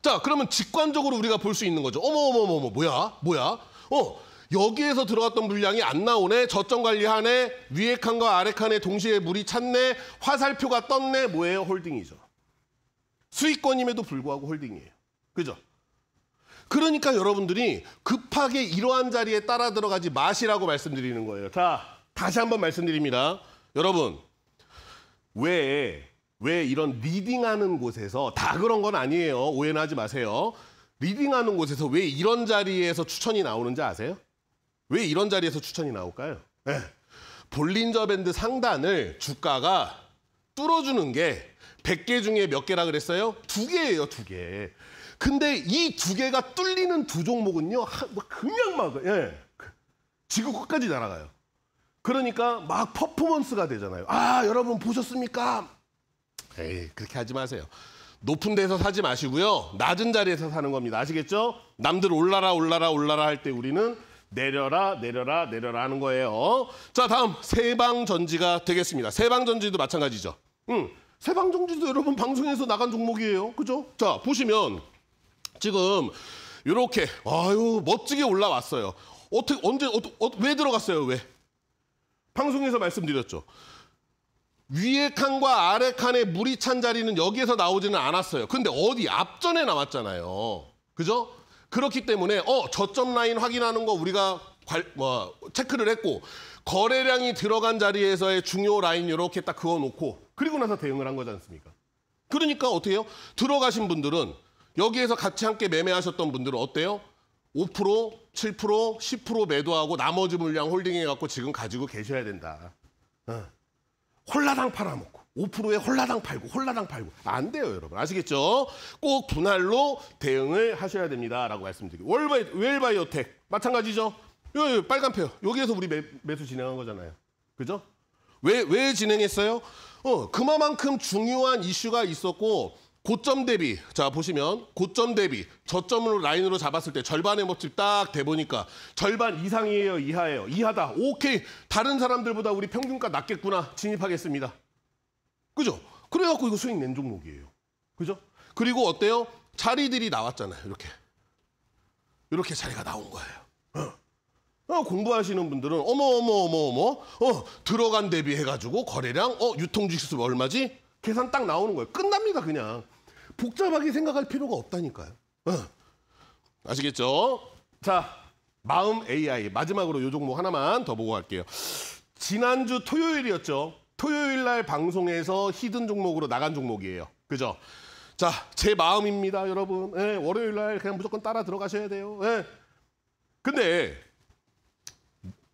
자 그러면 직관적으로 우리가 볼 수 있는 거죠. 어머 어머 어머 뭐야 뭐야 어 여기에서 들어갔던 물량이 안 나오네 저점 관리하네 위에 칸과 아래 칸에 동시에 물이 찼네 화살표가 떴네 뭐예요 홀딩이죠. 수익권임에도 불구하고 홀딩이에요. 그죠? 그러니까 여러분들이 급하게 이러한 자리에 따라 들어가지 마시라고 말씀드리는 거예요. 자, 다시 한번 말씀드립니다. 여러분, 왜, 왜 이런 리딩하는 곳에서 다 그런 건 아니에요. 오해는 하지 마세요. 리딩하는 곳에서 왜 이런 자리에서 추천이 나오는지 아세요? 왜 이런 자리에서 추천이 나올까요? 네. 볼린저 밴드 상단을 주가가 뚫어주는 게 100개 중에 몇 개라 그랬어요? 두 개예요, 두 개. 2개. 근데 이 두 개가 뚫리는 두 종목은요, 뭐 그냥 막, 예. 지구 끝까지 날아가요. 그러니까 막 퍼포먼스가 되잖아요. 아, 여러분 보셨습니까? 에이, 그렇게 하지 마세요. 높은 데서 사지 마시고요. 낮은 자리에서 사는 겁니다. 아시겠죠? 남들 올라라, 올라라, 올라라 할 때 우리는 내려라, 내려라, 내려라 하는 거예요. 자, 다음 세방전지가 되겠습니다. 세방전지도 마찬가지죠. 응. 세방전지도 여러분 방송에서 나간 종목이에요. 그죠? 자, 보시면 지금 이렇게 아유 멋지게 올라왔어요. 어떻게 언제 어, 어, 왜 들어갔어요? 왜? 방송에서 말씀드렸죠. 위에 칸과 아래 칸에 물이 찬 자리는 여기에서 나오지는 않았어요. 근데 어디 앞전에 나왔잖아요. 그죠? 그렇기 때문에 어 저점 라인 확인하는 거 우리가 관, 뭐, 체크를 했고 거래량이 들어간 자리에서의 중요 라인 이렇게 딱 그어놓고 그리고 나서 대응을 한 거지 않습니까? 그러니까 어떻게 해요? 들어가신 분들은 여기에서 같이 함께 매매하셨던 분들은 어때요? 5%, 7%, 10% 매도하고 나머지 물량 홀딩해갖고 지금 가지고 계셔야 된다. 어. 홀라당 팔아먹고 5%에 홀라당 팔고 홀라당 팔고 안 돼요 여러분 아시겠죠? 꼭 분할로 대응을 하셔야 됩니다라고 말씀드리고 월바이, 웰바이오텍 마찬가지죠? 요, 요 빨간표 여기에서 우리 매, 매수 진행한 거잖아요 그죠? 왜, 왜 진행했어요? 어, 그만큼 중요한 이슈가 있었고 고점 대비 자 보시면 고점 대비 저점으로 라인으로 잡았을 때 절반의 법칙 딱 대보니까 절반 이상이에요 이하예요 이하다 오케이 다른 사람들보다 우리 평균가 낮겠구나 진입하겠습니다 그죠 그래갖고 이거 수익 낸 종목이에요 그죠 그리고 어때요 자리들이 나왔잖아요 이렇게 이렇게 자리가 나온 거예요 어, 어 공부하시는 분들은 어머 어머 어머 어머 어 들어간 대비 해가지고 거래량 어 유통 지수 얼마지 계산 딱 나오는 거예요. 끝납니다, 그냥. 복잡하게 생각할 필요가 없다니까요. 어. 아시겠죠? 자, 마음 AI. 마지막으로 요 종목 하나만 더 보고 갈게요. 지난주 토요일이었죠. 토요일 날 방송에서 히든 종목으로 나간 종목이에요. 그죠? 자, 제 마음입니다, 여러분. 예, 월요일 날 그냥 무조건 따라 들어가셔야 돼요. 예. 근데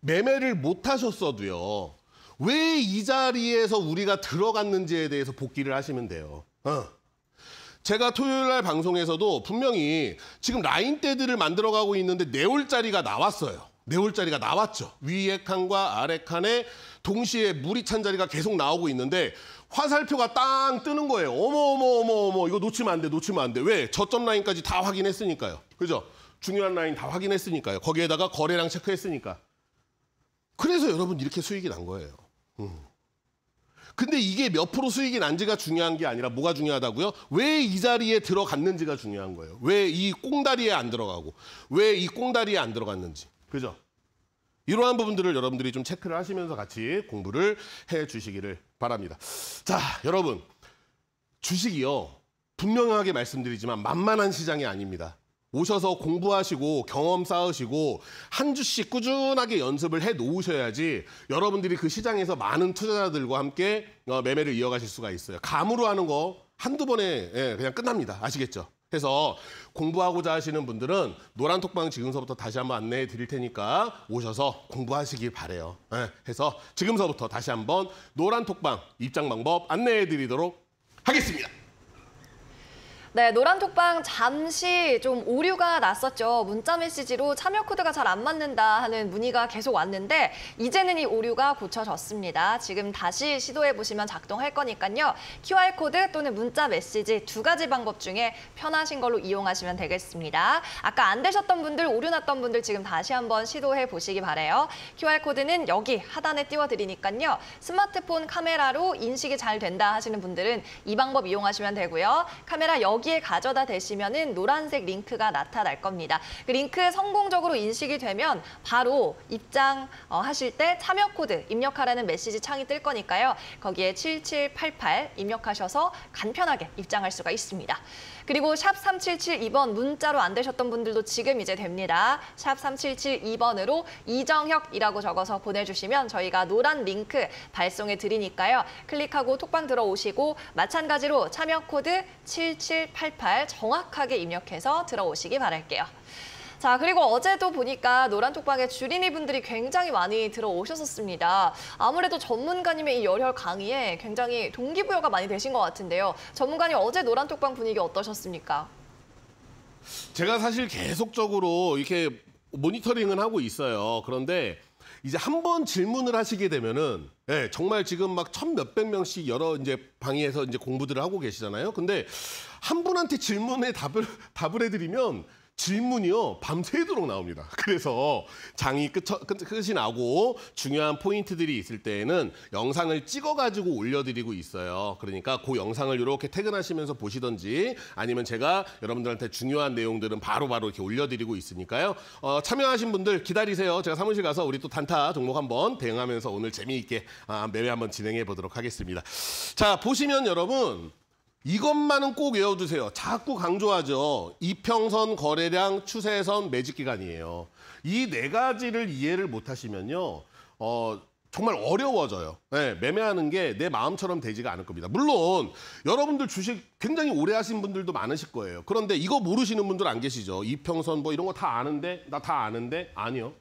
매매를 못 하셨어도요. 왜이 자리에서 우리가 들어갔는지에 대해서 복귀를 하시면 돼요. 어. 제가 토요일 날 방송에서도 분명히 지금 라인대들을 만들어가고 있는데 네올 자리가 나왔어요. 네올 자리가 나왔죠. 위에 칸과 아래 칸에 동시에 물이 찬 자리가 계속 나오고 있는데 화살표가 땅 뜨는 거예요. 어머 어머 어머 어머 이거 놓치면 안 돼. 놓치면 안 돼. 왜? 저점 라인까지 다 확인했으니까요. 그죠? 중요한 라인 다 확인했으니까요. 거기에다가 거래량 체크했으니까. 그래서 여러분 이렇게 수익이 난 거예요. 근데 이게 몇 프로 수익이 난지가 중요한 게 아니라 뭐가 중요하다고요? 왜 이 자리에 들어갔는지가 중요한 거예요. 왜 이 꽁다리에 안 들어가고 왜 이 꽁다리에 안 들어갔는지. 그죠? 이러한 부분들을 여러분들이 좀 체크를 하시면서 같이 공부를 해 주시기를 바랍니다. 자, 여러분. 주식이요. 분명하게 말씀드리지만 만만한 시장이 아닙니다. 오셔서 공부하시고 경험 쌓으시고 한 주씩 꾸준하게 연습을 해 놓으셔야지 여러분들이 그 시장에서 많은 투자자들과 함께 어, 매매를 이어가실 수가 있어요. 감으로 하는 거 한두 번에 예, 그냥 끝납니다. 아시겠죠? 그래서 공부하고자 하시는 분들은 노란톡방 지금서부터 다시 한번 안내해 드릴 테니까 오셔서 공부하시길 바래요. 예, 해서 지금서부터 다시 한번 노란톡방 입장 방법 안내해 드리도록 하겠습니다. 네, 노란톡방 잠시 좀 오류가 났었죠. 문자 메시지로 참여 코드가 잘 안 맞는다 하는 문의가 계속 왔는데 이제는 이 오류가 고쳐졌습니다. 지금 다시 시도해보시면 작동할 거니까요. QR코드 또는 문자 메시지 두 가지 방법 중에 편하신 걸로 이용하시면 되겠습니다. 아까 안 되셨던 분들, 오류 났던 분들 지금 다시 한번 시도해보시기 바래요. QR코드는 여기 하단에 띄워드리니까요. 스마트폰 카메라로 인식이 잘 된다 하시는 분들은 이 방법 이용하시면 되고요. 카메라 여기 여기에 가져다 대시면은 노란색 링크가 나타날 겁니다. 그 링크 성공적으로 인식이 되면 바로 입장하실 어, 때 참여 코드 입력하라는 메시지 창이 뜰 거니까요. 거기에 7788 입력하셔서 간편하게 입장할 수가 있습니다. 그리고 샵 3772번 문자로 안 되셨던 분들도 지금 이제 됩니다. 샵 3772번으로 이정혁이라고 적어서 보내주시면 저희가 노란 링크 발송해 드리니까요. 클릭하고 톡방 들어오시고 마찬가지로 참여 코드 7788 정확하게 입력해서 들어오시기 바랄게요. 자, 그리고 어제도 보니까 노란톡방에 주린이 분들이 굉장히 많이 들어오셨었습니다. 아무래도 전문가님의 이 열혈 강의에 굉장히 동기부여가 많이 되신 것 같은데요. 전문가님 어제 노란톡방 분위기 어떠셨습니까? 제가 사실 계속적으로 이렇게 모니터링은 하고 있어요. 그런데 이제 한 번 질문을 하시게 되면은 예, 정말 지금 막 천 몇백 명씩 여러 이제 방에서 이제 공부들을 하고 계시잖아요. 근데 한 분한테 질문에 답을 답을 해드리면 질문이요 밤새도록 나옵니다. 그래서 장이 끝, 끝이 나고 중요한 포인트들이 있을 때에는 영상을 찍어가지고 올려드리고 있어요. 그러니까 그 영상을 이렇게 퇴근하시면서 보시던지 아니면 제가 여러분들한테 중요한 내용들은 바로바로 바로 이렇게 올려드리고 있으니까요. 어, 참여하신 분들 기다리세요. 제가 사무실 가서 우리 또 단타 종목 한번 대응하면서 오늘 재미있게 아, 매매 한번 진행해 보도록 하겠습니다. 자 보시면 여러분 이것만은 꼭 외워두세요. 자꾸 강조하죠. 이평선 거래량 추세선 매직 기간이에요. 이 네 가지를 이해를 못하시면요. 어, 정말 어려워져요. 네, 매매하는 게 내 마음처럼 되지가 않을 겁니다. 물론 여러분들 주식 굉장히 오래 하신 분들도 많으실 거예요. 그런데 이거 모르시는 분들 안 계시죠? 이평선 뭐 이런 거 다 아는데 나 다 아는데 아니요.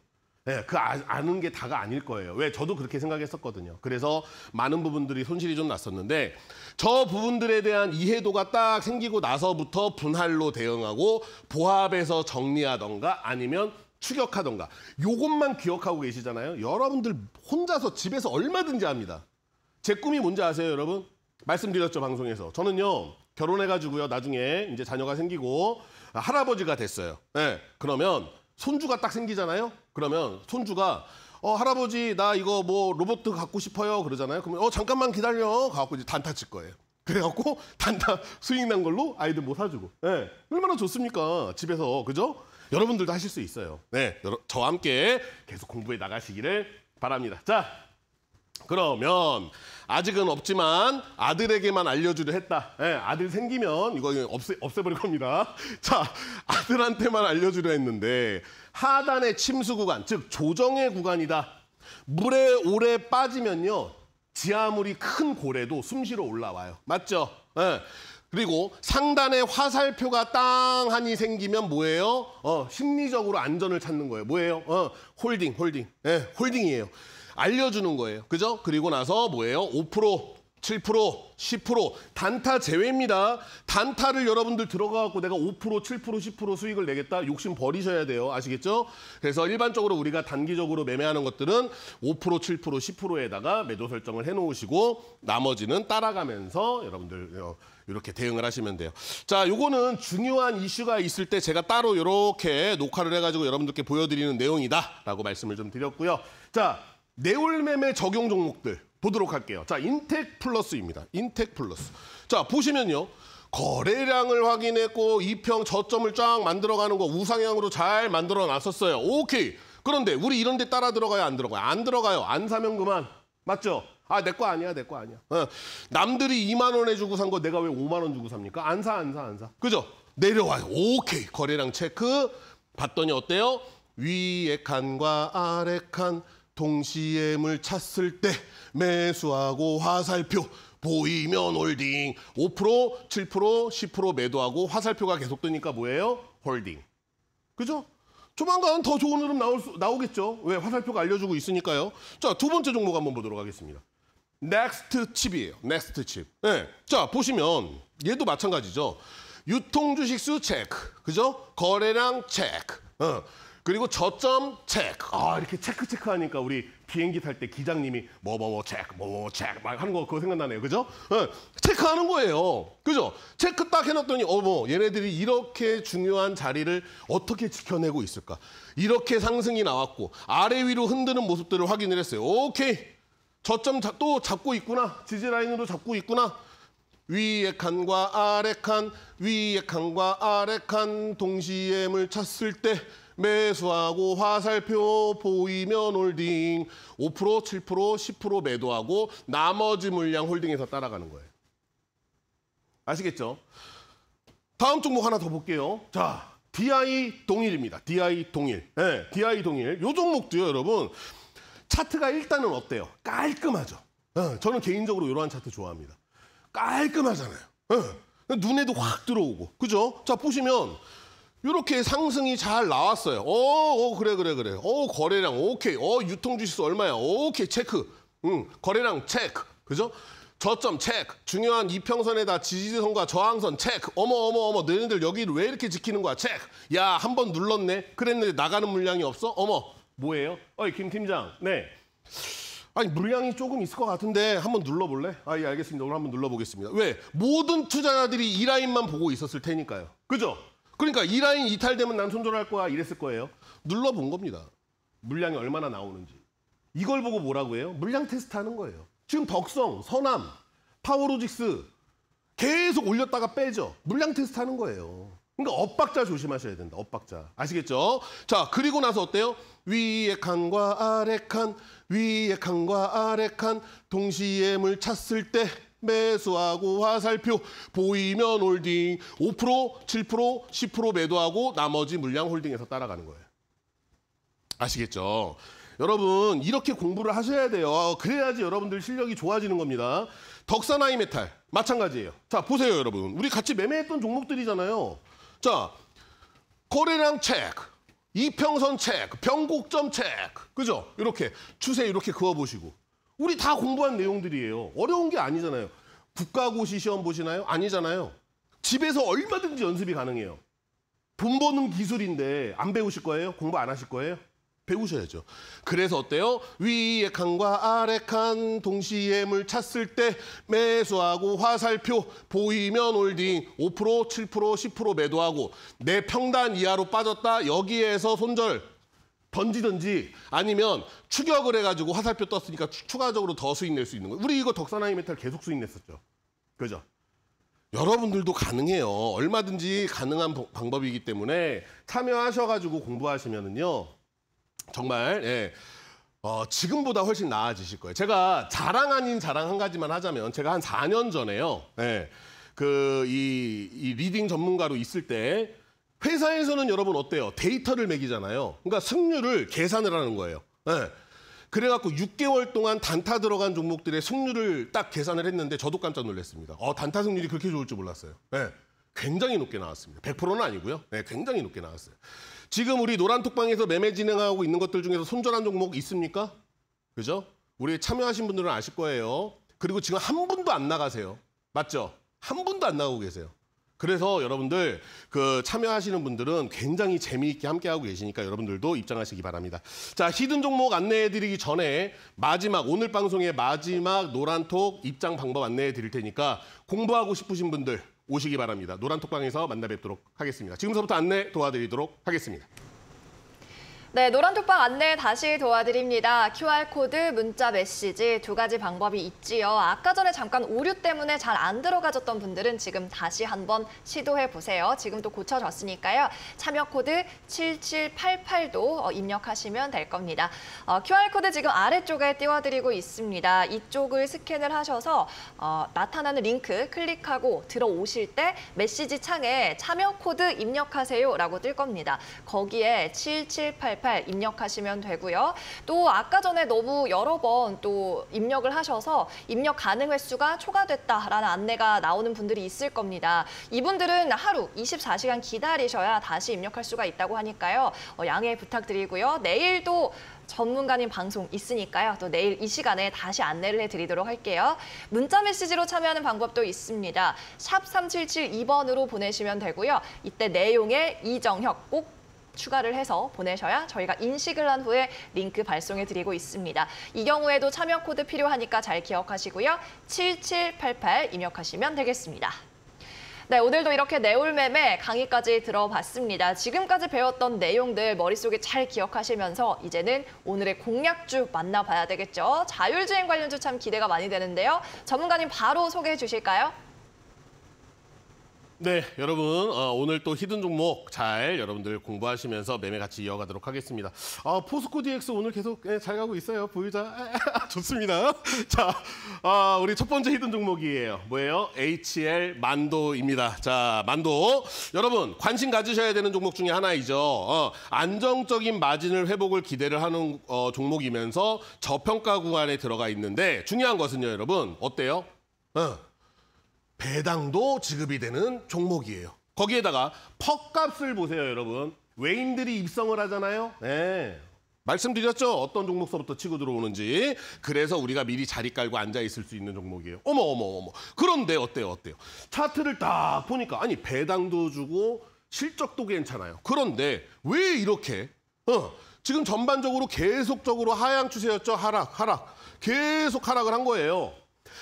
네, 그 아, 는게 다가 아닐 거예요. 왜? 저도 그렇게 생각했었거든요. 그래서 많은 부분들이 손실이 좀 났었는데 저 부분들에 대한 이해도가 딱 생기고 나서부터 분할로 대응하고 보합에서 정리하던가 아니면 추격하던가 요것만 기억하고 계시잖아요. 여러분들 혼자서 집에서 얼마든지 합니다. 제 꿈이 뭔지 아세요, 여러분? 말씀드렸죠, 방송에서. 저는요. 결혼해가지고요. 나중에 이제 자녀가 생기고 할아버지가 됐어요. 네, 그러면 손주가 딱 생기잖아요. 그러면 손주가 어 할아버지 나 이거 뭐 로봇 도 갖고 싶어요 그러잖아요. 그러면 어 잠깐만 기다려 가갖고 이제 단타 칠 거예요. 그래갖고 단타 수익 난 걸로 아이들 뭐 사주고. 네. 얼마나 좋습니까? 집에서 그죠? 여러분들도 하실 수 있어요. 네, 여러, 저와 함께 계속 공부해 나가시기를 바랍니다. 자, 그러면 아직은 없지만 아들에게만 알려주려 했다. 예, 아들 생기면 이거 없애, 없애버릴 겁니다. 자, 아들한테만 알려주려 했는데 하단의 침수 구간, 즉 조정의 구간이다. 물에 오래 빠지면요. 지하물이 큰 고래도 숨쉬러 올라와요. 맞죠? 예. 그리고 상단에 화살표가 땅하니 생기면 뭐예요? 어, 심리적으로 안전을 찾는 거예요. 뭐예요? 어, 홀딩, 홀딩. 예, 홀딩이에요. 알려주는 거예요. 그죠? 그리고 나서 뭐예요? 5%, 7%, 10% 단타 제외입니다. 단타를 여러분들 들어가갖고 내가 5%, 7%, 10% 수익을 내겠다 욕심 버리셔야 돼요. 아시겠죠? 그래서 일반적으로 우리가 단기적으로 매매하는 것들은 5%, 7%, 10%에다가 매도 설정을 해놓으시고 나머지는 따라가면서 여러분들 어, 이렇게 대응을 하시면 돼요. 자, 요거는 중요한 이슈가 있을 때 제가 따로 이렇게 녹화를 해가지고 여러분들께 보여드리는 내용이다라고 말씀을 좀 드렸고요. 자. 네올매매 적용 종목들 보도록 할게요. 자, 인텍 플러스입니다. 인텍 플러스. 자, 보시면요. 거래량을 확인했고 이평 저점을 쫙 만들어가는 거 우상향으로 잘 만들어 놨었어요. 오케이. 그런데 우리 이런 데 따라 들어가요? 안 들어가요? 안 들어가요. 안 사면 그만. 맞죠? 아, 내 거 아니야, 내 거 아니야. 어. 남들이 2만 원에 주고 산 거 내가 왜 5만 원 주고 삽니까? 안 사, 안 사, 안 사. 그죠? 내려와요. 오케이. 거래량 체크. 봤더니 어때요? 위에 칸과 아래 칸 동시에물 찾을 때 매수하고 화살표 보이면 홀딩 5% 7% 10% 매도하고 화살표가 계속 뜨니까 뭐예요? 홀딩 그죠? 조만간 더 좋은 흐름 나올 수, 나오겠죠. 왜? 화살표가 알려주고 있으니까요. 자, 두 번째 종목 한번 보도록 하겠습니다. 넥스트 칩이에요. 넥스트 칩. 네. 자, 보시면 얘도 마찬가지죠. 유통 주식수 체크. 그죠? 거래량 체크. 어. 그리고 저점 체크. 아 이렇게 체크 체크 하니까 우리 비행기 탈 때 기장님이 뭐 뭐 뭐 체크 뭐 뭐 체크 막 하는 거 그거 생각나네요. 그죠? 네, 체크하는 거예요. 그죠? 체크 딱 해놨더니 어머 얘네들이 이렇게 중요한 자리를 어떻게 지켜내고 있을까? 이렇게 상승이 나왔고 아래 위로 흔드는 모습들을 확인을 했어요. 오케이 저점 자, 또 잡고 있구나. 지지 라인으로 잡고 있구나. 위의 칸과 아래 칸, 위의 칸과 아래 칸 동시에 물 찼을 때 매수하고 화살표 보이면 홀딩 5% 7% 10% 매도하고 나머지 물량 홀딩해서 따라가는 거예요. 아시겠죠? 다음 종목 하나 더 볼게요. 자, DI 동일입니다. DI 동일. 네, DI 동일. 요 종목도요, 여러분. 차트가 일단은 어때요? 깔끔하죠. 네, 저는 개인적으로 이러한 차트 좋아합니다. 깔끔하잖아요. 네, 눈에도 확 들어오고. 그죠? 자, 보시면 이렇게 상승이 잘 나왔어요. 어, 어, 그래, 그래, 그래. 어, 거래량, 오케이. 어, 유통주식수 얼마야? 오케이, 체크. 응, 거래량, 체크. 그죠? 저점, 체크. 중요한 이평선에다 지지선과 저항선, 체크. 어머, 어머, 어머, 너희들 여기를 왜 이렇게 지키는 거야? 체크. 야, 한 번 눌렀네. 그랬는데 나가는 물량이 없어? 어머, 뭐예요? 어이, 김 팀장. 네. 아니 물량이 조금 있을 것 같은데 한 번 눌러볼래? 아 예 알겠습니다. 오늘 한 번 눌러보겠습니다. 왜? 모든 투자자들이 이 라인만 보고 있었을 테니까요. 그죠? 그러니까 이 라인 이탈되면 난 손절할 거야 이랬을 거예요. 눌러본 겁니다. 물량이 얼마나 나오는지. 이걸 보고 뭐라고 해요? 물량 테스트 하는 거예요. 지금 덕성, 서남, 파워로직스 계속 올렸다가 빼죠. 물량 테스트 하는 거예요. 그러니까 엇박자 조심하셔야 된다. 엇박자. 아시겠죠? 자, 그리고 나서 어때요? 위의 칸과 아래 칸, 위의 칸과 아래 칸, 동시에 물 찼을 때 매수하고 화살표 보이면 홀딩 5% 7% 10% 매도하고 나머지 물량 홀딩해서 따라가는 거예요. 아시겠죠? 여러분 이렇게 공부를 하셔야 돼요. 그래야지 여러분들 실력이 좋아지는 겁니다. 덕산아이 메탈 마찬가지예요. 자 보세요 여러분. 우리 같이 매매했던 종목들이잖아요. 자 거래량 체크, 이평선 체크, 변곡점 체크, 그죠? 이렇게 추세 이렇게 그어보시고 우리 다 공부한 내용들이에요. 어려운 게 아니잖아요. 국가고시 시험 보시나요? 아니잖아요. 집에서 얼마든지 연습이 가능해요. 돈 버는 기술인데 안 배우실 거예요? 공부 안 하실 거예요? 배우셔야죠. 그래서 어때요? 위의 칸과 아래 칸 동시에 물 찼을 때 매수하고 화살표 보이면 올딩5% 7% 10% 매도하고 내 평단 이하로 빠졌다 여기에서 손절 던지든지 아니면 추격을 해가지고 화살표 떴으니까 추가적으로 더 수익 낼 수 있는 거 우리 이거 덕산하이 메탈 계속 수익 냈었죠. 그죠? 여러분들도 가능해요. 얼마든지 가능한 방법이기 때문에 참여하셔가지고 공부하시면은요. 정말, 예. 어, 지금보다 훨씬 나아지실 거예요. 제가 자랑 아닌 자랑 한 가지만 하자면 제가 한 4년 전에요. 예. 그, 이, 이 리딩 전문가로 있을 때 회사에서는 여러분 어때요? 데이터를 매기잖아요. 그러니까 승률을 계산을 하는 거예요. 네. 그래갖고 6개월 동안 단타 들어간 종목들의 승률을 딱 계산을 했는데 저도 깜짝 놀랐습니다. 어, 단타 승률이 그렇게 좋을 줄 몰랐어요. 네. 굉장히 높게 나왔습니다. 100%는 아니고요. 네, 굉장히 높게 나왔어요. 지금 우리 노란톡방에서 매매 진행하고 있는 것들 중에서 손절한 종목 있습니까? 그죠? 우리 참여하신 분들은 아실 거예요. 그리고 지금 한 분도 안 나가세요. 맞죠? 한 분도 안 나가고 계세요. 그래서 여러분들 그 참여하시는 분들은 굉장히 재미있게 함께하고 계시니까 여러분들도 입장하시기 바랍니다. 자 히든 종목 안내해드리기 전에 마지막 오늘 방송의 마지막 노란톡 입장 방법 안내해드릴 테니까 공부하고 싶으신 분들 오시기 바랍니다. 노란톡방에서 만나 뵙도록 하겠습니다. 지금서부터 안내 도와드리도록 하겠습니다. 네, 노란톡방 안내 다시 도와드립니다. QR코드, 문자 메시지 두 가지 방법이 있지요. 아까 전에 잠깐 오류 때문에 잘 안 들어가졌던 분들은 지금 다시 한번 시도해보세요. 지금 도 고쳐졌으니까요. 참여코드 7788도 어, 입력하시면 될 겁니다. 어, QR코드 지금 아래쪽에 띄워드리고 있습니다. 이쪽을 스캔을 하셔서 어, 나타나는 링크 클릭하고 들어오실 때 메시지 창에 참여코드 입력하세요라고 뜰 겁니다. 거기에 7788 8 입력하시면 되고요. 또 아까 전에 너무 여러 번 또 입력을 하셔서 입력 가능 횟수가 초과됐다라는 안내가 나오는 분들이 있을 겁니다. 이분들은 하루 24시간 기다리셔야 다시 입력할 수가 있다고 하니까요. 어, 양해 부탁드리고요. 내일도 전문가님 방송 있으니까요. 또 내일 이 시간에 다시 안내를 해드리도록 할게요. 문자 메시지로 참여하는 방법도 있습니다. 샵 3772번으로 보내시면 되고요. 이때 내용에 이정혁 꼭 추가를 해서 보내셔야 저희가 인식을 한 후에 링크 발송해드리고 있습니다. 이 경우에도 참여 코드 필요하니까 잘 기억하시고요. 7788 입력하시면 되겠습니다. 네, 오늘도 이렇게 내울매매 강의까지 들어봤습니다. 지금까지 배웠던 내용들 머릿속에 잘 기억하시면서 이제는 오늘의 공략주 만나봐야 되겠죠. 자율주행 관련주 참 기대가 많이 되는데요. 전문가님 바로 소개해 주실까요? 네, 여러분 어, 오늘 또 히든 종목 잘 여러분들 공부하시면서 매매 같이 이어가도록 하겠습니다. 어, 포스코 DX 오늘 계속 예, 잘 가고 있어요. 보유자 좋습니다. 자, 어, 우리 첫 번째 히든 종목이에요. 뭐예요? HL 만도입니다. 자, 만도 여러분 관심 가지셔야 되는 종목 중에 하나이죠. 어, 안정적인 마진을 회복을 기대를 하는 어, 종목이면서 저평가 구간에 들어가 있는데 중요한 것은요, 여러분 어때요? 어. 배당도 지급이 되는 종목이에요. 거기에다가 퍽값을 보세요, 여러분. 외인들이 입성을 하잖아요. 네. 말씀드렸죠? 어떤 종목서부터 치고 들어오는지. 그래서 우리가 미리 자리 깔고 앉아있을 수 있는 종목이에요. 어머, 어머, 어머. 그런데 어때요, 어때요? 차트를 딱 보니까, 아니, 배당도 주고 실적도 괜찮아요. 그런데 왜 이렇게, 어, 지금 전반적으로 계속적으로 하향 추세였죠? 하락, 하락. 계속 하락을 한 거예요.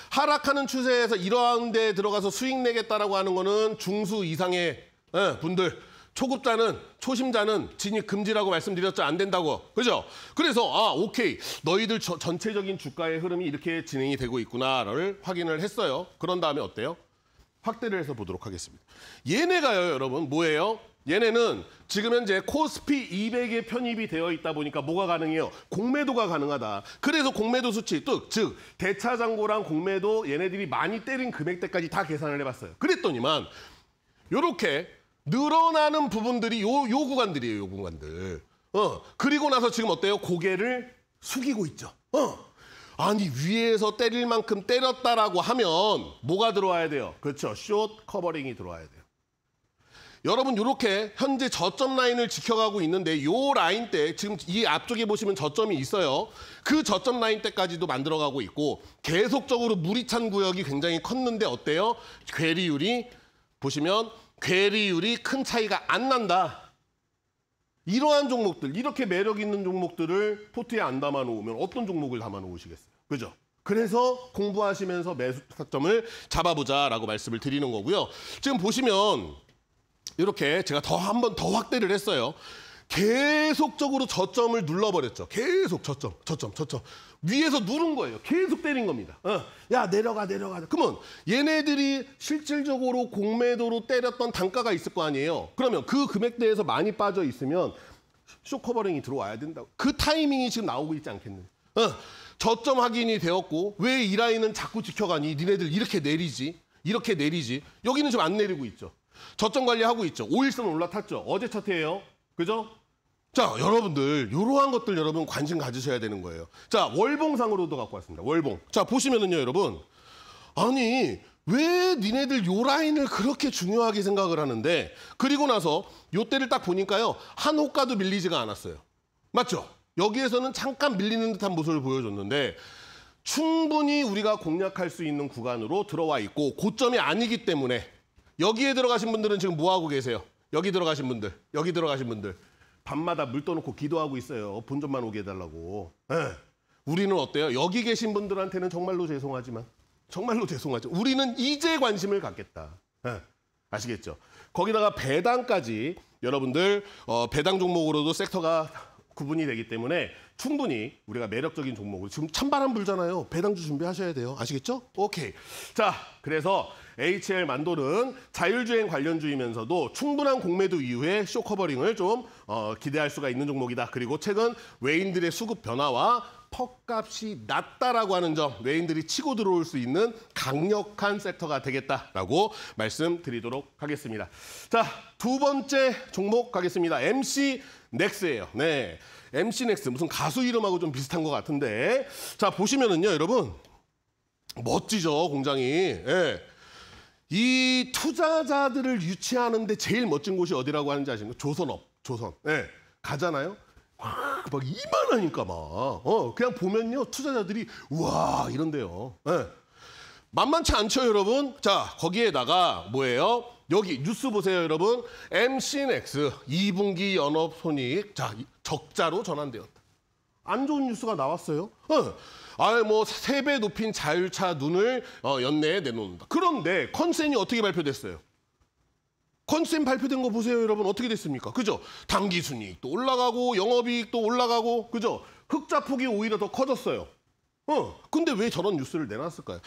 하락하는 추세에서 이러한 데 들어가서 수익 내겠다라고 하는 거는 중수 이상의 예, 분들 초급자는 초심자는 진입 금지라고 말씀드렸죠 안 된다고 그죠 그래서 아 오케이 너희들 저, 전체적인 주가의 흐름이 이렇게 진행이 되고 있구나를 확인을 했어요 그런 다음에 어때요 확대를 해서 보도록 하겠습니다 얘네가요 여러분 뭐예요 얘네는 지금 현재 코스피 200에 편입이 되어 있다 보니까 뭐가 가능해요? 공매도가 가능하다. 그래서 공매도 수치, 즉, 대차장고랑 공매도 얘네들이 많이 때린 금액대까지 다 계산을 해봤어요. 그랬더니만 이렇게 늘어나는 부분들이 요, 요 구간들이에요, 요 구간들. 어, 그리고 나서 지금 어때요? 고개를 숙이고 있죠. 어. 아니 위에서 때릴 만큼 때렸다라고 하면 뭐가 들어와야 돼요? 그렇죠. 숏 커버링이 들어와야 돼요. 여러분 이렇게 현재 저점 라인을 지켜가고 있는데 이 라인 때 지금 이 앞쪽에 보시면 저점이 있어요. 그 저점 라인 때까지도 만들어가고 있고 계속적으로 물이 찬 구역이 굉장히 컸는데 어때요? 괴리율이 보시면 괴리율이 큰 차이가 안 난다. 이러한 종목들, 이렇게 매력 있는 종목들을 포트에 안 담아놓으면 어떤 종목을 담아놓으시겠어요? 그죠? 그래서 공부하시면서 매수 타점을 잡아보자라고 말씀을 드리는 거고요. 지금 보시면 이렇게 제가 더 한 번 더 확대를 했어요. 계속적으로 저점을 눌러버렸죠. 계속 저점, 저점, 저점. 위에서 누른 거예요. 계속 때린 겁니다. 어. 야, 내려가, 내려가. 그러면 얘네들이 실질적으로 공매도로 때렸던 단가가 있을 거 아니에요. 그러면 그 금액대에서 많이 빠져 있으면 쇼커버링이 들어와야 된다고. 그 타이밍이 지금 나오고 있지 않겠느냐. 어. 저점 확인이 되었고 왜 이 라인은 자꾸 지켜가니 니네들 이렇게 내리지? 이렇게 내리지? 여기는 지금 안 내리고 있죠. 저점 관리하고 있죠. 5일선 올라탔죠. 어제 차트예요. 그죠? 자, 여러분들 이러한 것들 여러분 관심 가지셔야 되는 거예요. 자, 월봉상으로도 갖고 왔습니다. 월봉. 자, 보시면은요, 여러분. 아니, 왜 니네들 요 라인을 그렇게 중요하게 생각을 하는데 그리고 나서 요 때를 딱 보니까요. 한 호가도 밀리지가 않았어요. 맞죠? 여기에서는 잠깐 밀리는 듯한 모습을 보여줬는데 충분히 우리가 공략할 수 있는 구간으로 들어와 있고 고점이 아니기 때문에 여기에 들어가신 분들은 지금 뭐 하고 계세요? 여기 들어가신 분들, 여기 들어가신 분들 밤마다 물 떠놓고 기도하고 있어요. 본전만 오게 해달라고. 에. 예. 우리는 어때요? 여기 계신 분들한테는 정말로 죄송하지만 정말로 죄송하죠. 우리는 이제 관심을 갖겠다. 에. 예. 아시겠죠? 거기다가 배당까지 여러분들 어, 배당 종목으로도 섹터가 구분이 되기 때문에 충분히 우리가 매력적인 종목으로 지금 찬바람 불잖아요. 배당주 준비하셔야 돼요. 아시겠죠? 오케이. 자, 그래서 HL 만돌은 자율주행 관련주이면서도 충분한 공매도 이후에 쇼커버링을 좀 어, 기대할 수가 있는 종목이다. 그리고 최근 외인들의 수급 변화와 턱값이 낮다라고 하는 점 외인들이 치고 들어올 수 있는 강력한 섹터가 되겠다라고 말씀드리도록 하겠습니다. 자, 두 번째 종목 가겠습니다. MC 넥스예요. 네. MC 넥스 무슨 가수 이름하고 좀 비슷한 것 같은데 자 보시면은요 여러분 멋지죠 공장이 예. 이 투자자들을 유치하는데 제일 멋진 곳이 어디라고 하는지 아십니까 조선업 조선 예. 가잖아요 막 이만하니까 막 어, 그냥 보면요 투자자들이 우와 이런데요 예. 만만치 않죠 여러분 자 거기에다가 뭐예요 여기 뉴스 보세요, 여러분. MCNX 2분기 연업 손익 자 적자로 전환되었다. 안 좋은 뉴스가 나왔어요. 응. 아예 뭐 세 배 높인 자율차 눈을 어, 연내에 내놓는다. 그런데 컨센이 어떻게 발표됐어요? 컨센 발표된 거 보세요, 여러분. 어떻게 됐습니까? 그죠? 당기 순이익도 올라가고 영업이익도 올라가고 그죠? 흑자폭이 오히려 더 커졌어요. 어, 근데 왜 저런 뉴스를 내놨을까요?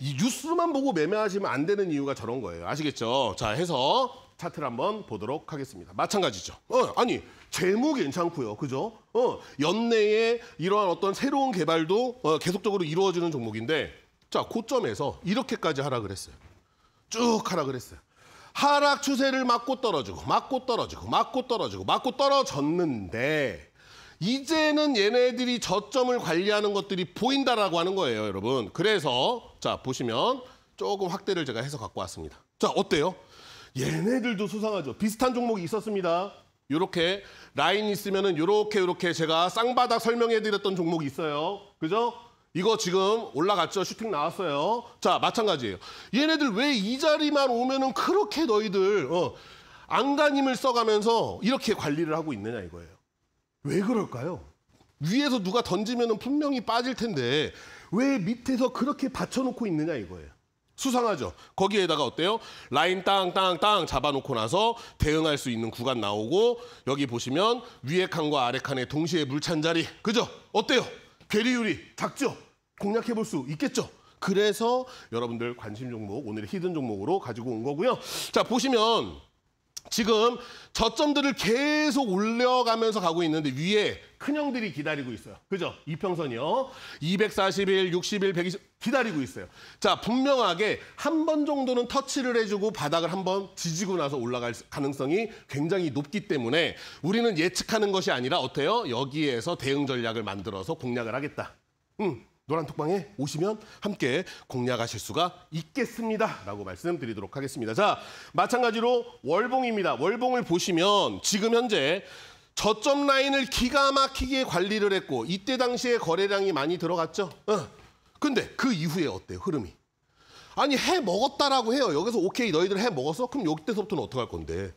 이 뉴스만 보고 매매하시면 안 되는 이유가 저런 거예요. 아시겠죠? 자, 해서 차트를 한번 보도록 하겠습니다. 마찬가지죠. 어, 아니, 재무 괜찮고요. 그죠? 어, 연내에 이러한 어떤 새로운 개발도 어, 계속적으로 이루어지는 종목인데 자, 고점에서 이렇게까지 하라 그랬어요. 쭉 하라 그랬어요. 하락 추세를 맞고 떨어지고 맞고 떨어지고 맞고 떨어지고 맞고 떨어졌는데 이제는 얘네들이 저점을 관리하는 것들이 보인다라고 하는 거예요, 여러분. 그래서 자, 보시면 조금 확대를 제가 해서 갖고 왔습니다. 자, 어때요? 얘네들도 수상하죠. 비슷한 종목이 있었습니다. 이렇게 라인 있으면은 이렇게이렇게 제가 쌍바닥 설명해 드렸던 종목이 있어요. 그죠? 이거 지금 올라갔죠. 슈팅 나왔어요. 자, 마찬가지예요. 얘네들 왜 이 자리만 오면은 그렇게 너희들 어, 안간힘을 써가면서 이렇게 관리를 하고 있느냐 이거예요. 왜 그럴까요? 위에서 누가 던지면은 분명히 빠질 텐데 왜 밑에서 그렇게 받쳐놓고 있느냐 이거예요. 수상하죠. 거기에다가 어때요? 라인 땅땅땅 잡아놓고 나서 대응할 수 있는 구간 나오고 여기 보시면 위에 칸과 아래 칸에 동시에 물 찬 자리. 그죠? 어때요? 괴리율이 작죠? 공략해 볼 수 있겠죠? 그래서 여러분들 관심 종목 오늘 히든 종목으로 가지고 온 거고요. 자 보시면 지금 저점들을 계속 올려가면서 가고 있는데 위에 큰형들이 기다리고 있어요. 그죠? 이평선이요. 241, 61, 120 기다리고 있어요. 자, 분명하게 한 번 정도는 터치를 해주고 바닥을 한 번 지지고 나서 올라갈 가능성이 굉장히 높기 때문에 우리는 예측하는 것이 아니라 어때요? 여기에서 대응 전략을 만들어서 공략을 하겠다. 응. 노란 톡방에 오시면 함께 공략하실 수가 있겠습니다. 라고 말씀드리도록 하겠습니다. 자, 마찬가지로 월봉입니다. 월봉을 보시면 지금 현재 저점 라인을 기가 막히게 관리를 했고 이때 당시에 거래량이 많이 들어갔죠. 어. 근데 그 이후에 어때요, 흐름이? 아니, 해 먹었다라고 해요. 여기서 오케이, 너희들 해 먹었어? 그럼 여기때서부터는 어떡할 건데?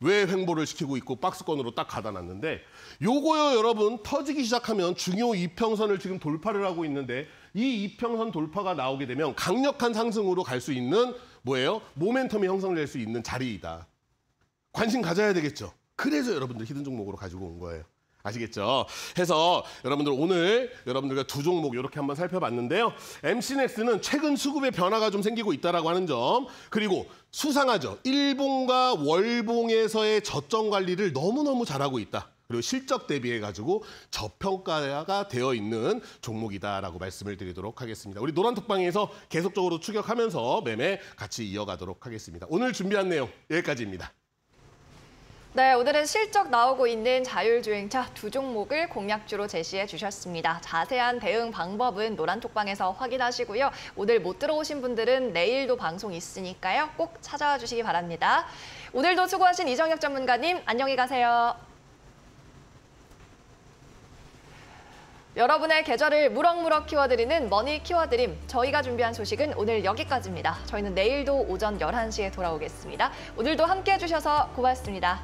왜 횡보를 시키고 있고 박스권으로 딱 가다놨는데 요거요 여러분 터지기 시작하면 중요 이평선을 지금 돌파를 하고 있는데 이 이평선 돌파가 나오게 되면 강력한 상승으로 갈 수 있는 뭐예요? 모멘텀이 형성될 수 있는 자리이다. 관심 가져야 되겠죠. 그래서 여러분들 히든 종목으로 가지고 온 거예요. 아시겠죠? 해서 여러분들 오늘 여러분들과 두 종목 이렇게 한번 살펴봤는데요. m c n 스는 최근 수급의 변화가 좀 생기고 있다라고 하는 점, 그리고 수상하죠. 일봉과 월봉에서의 저점 관리를 너무너무 잘하고 있다. 그리고 실적 대비해 가지고 저평가가 되어 있는 종목이다라고 말씀을 드리도록 하겠습니다. 우리 노란 톡방에서 계속적으로 추격하면서 매매 같이 이어가도록 하겠습니다. 오늘 준비한 내용 여기까지입니다. 네, 오늘은 실적 나오고 있는 자율주행차 두 종목을 공략주로 제시해 주셨습니다. 자세한 대응 방법은 노란톡방에서 확인하시고요. 오늘 못 들어오신 분들은 내일도 방송 있으니까요. 꼭 찾아와 주시기 바랍니다. 오늘도 수고하신 이정혁 전문가님, 안녕히 가세요. 여러분의 계좌를 무럭무럭 키워드리는 머니 키워드림. 저희가 준비한 소식은 오늘 여기까지입니다. 저희는 내일도 오전 11시에 돌아오겠습니다. 오늘도 함께해 주셔서 고맙습니다.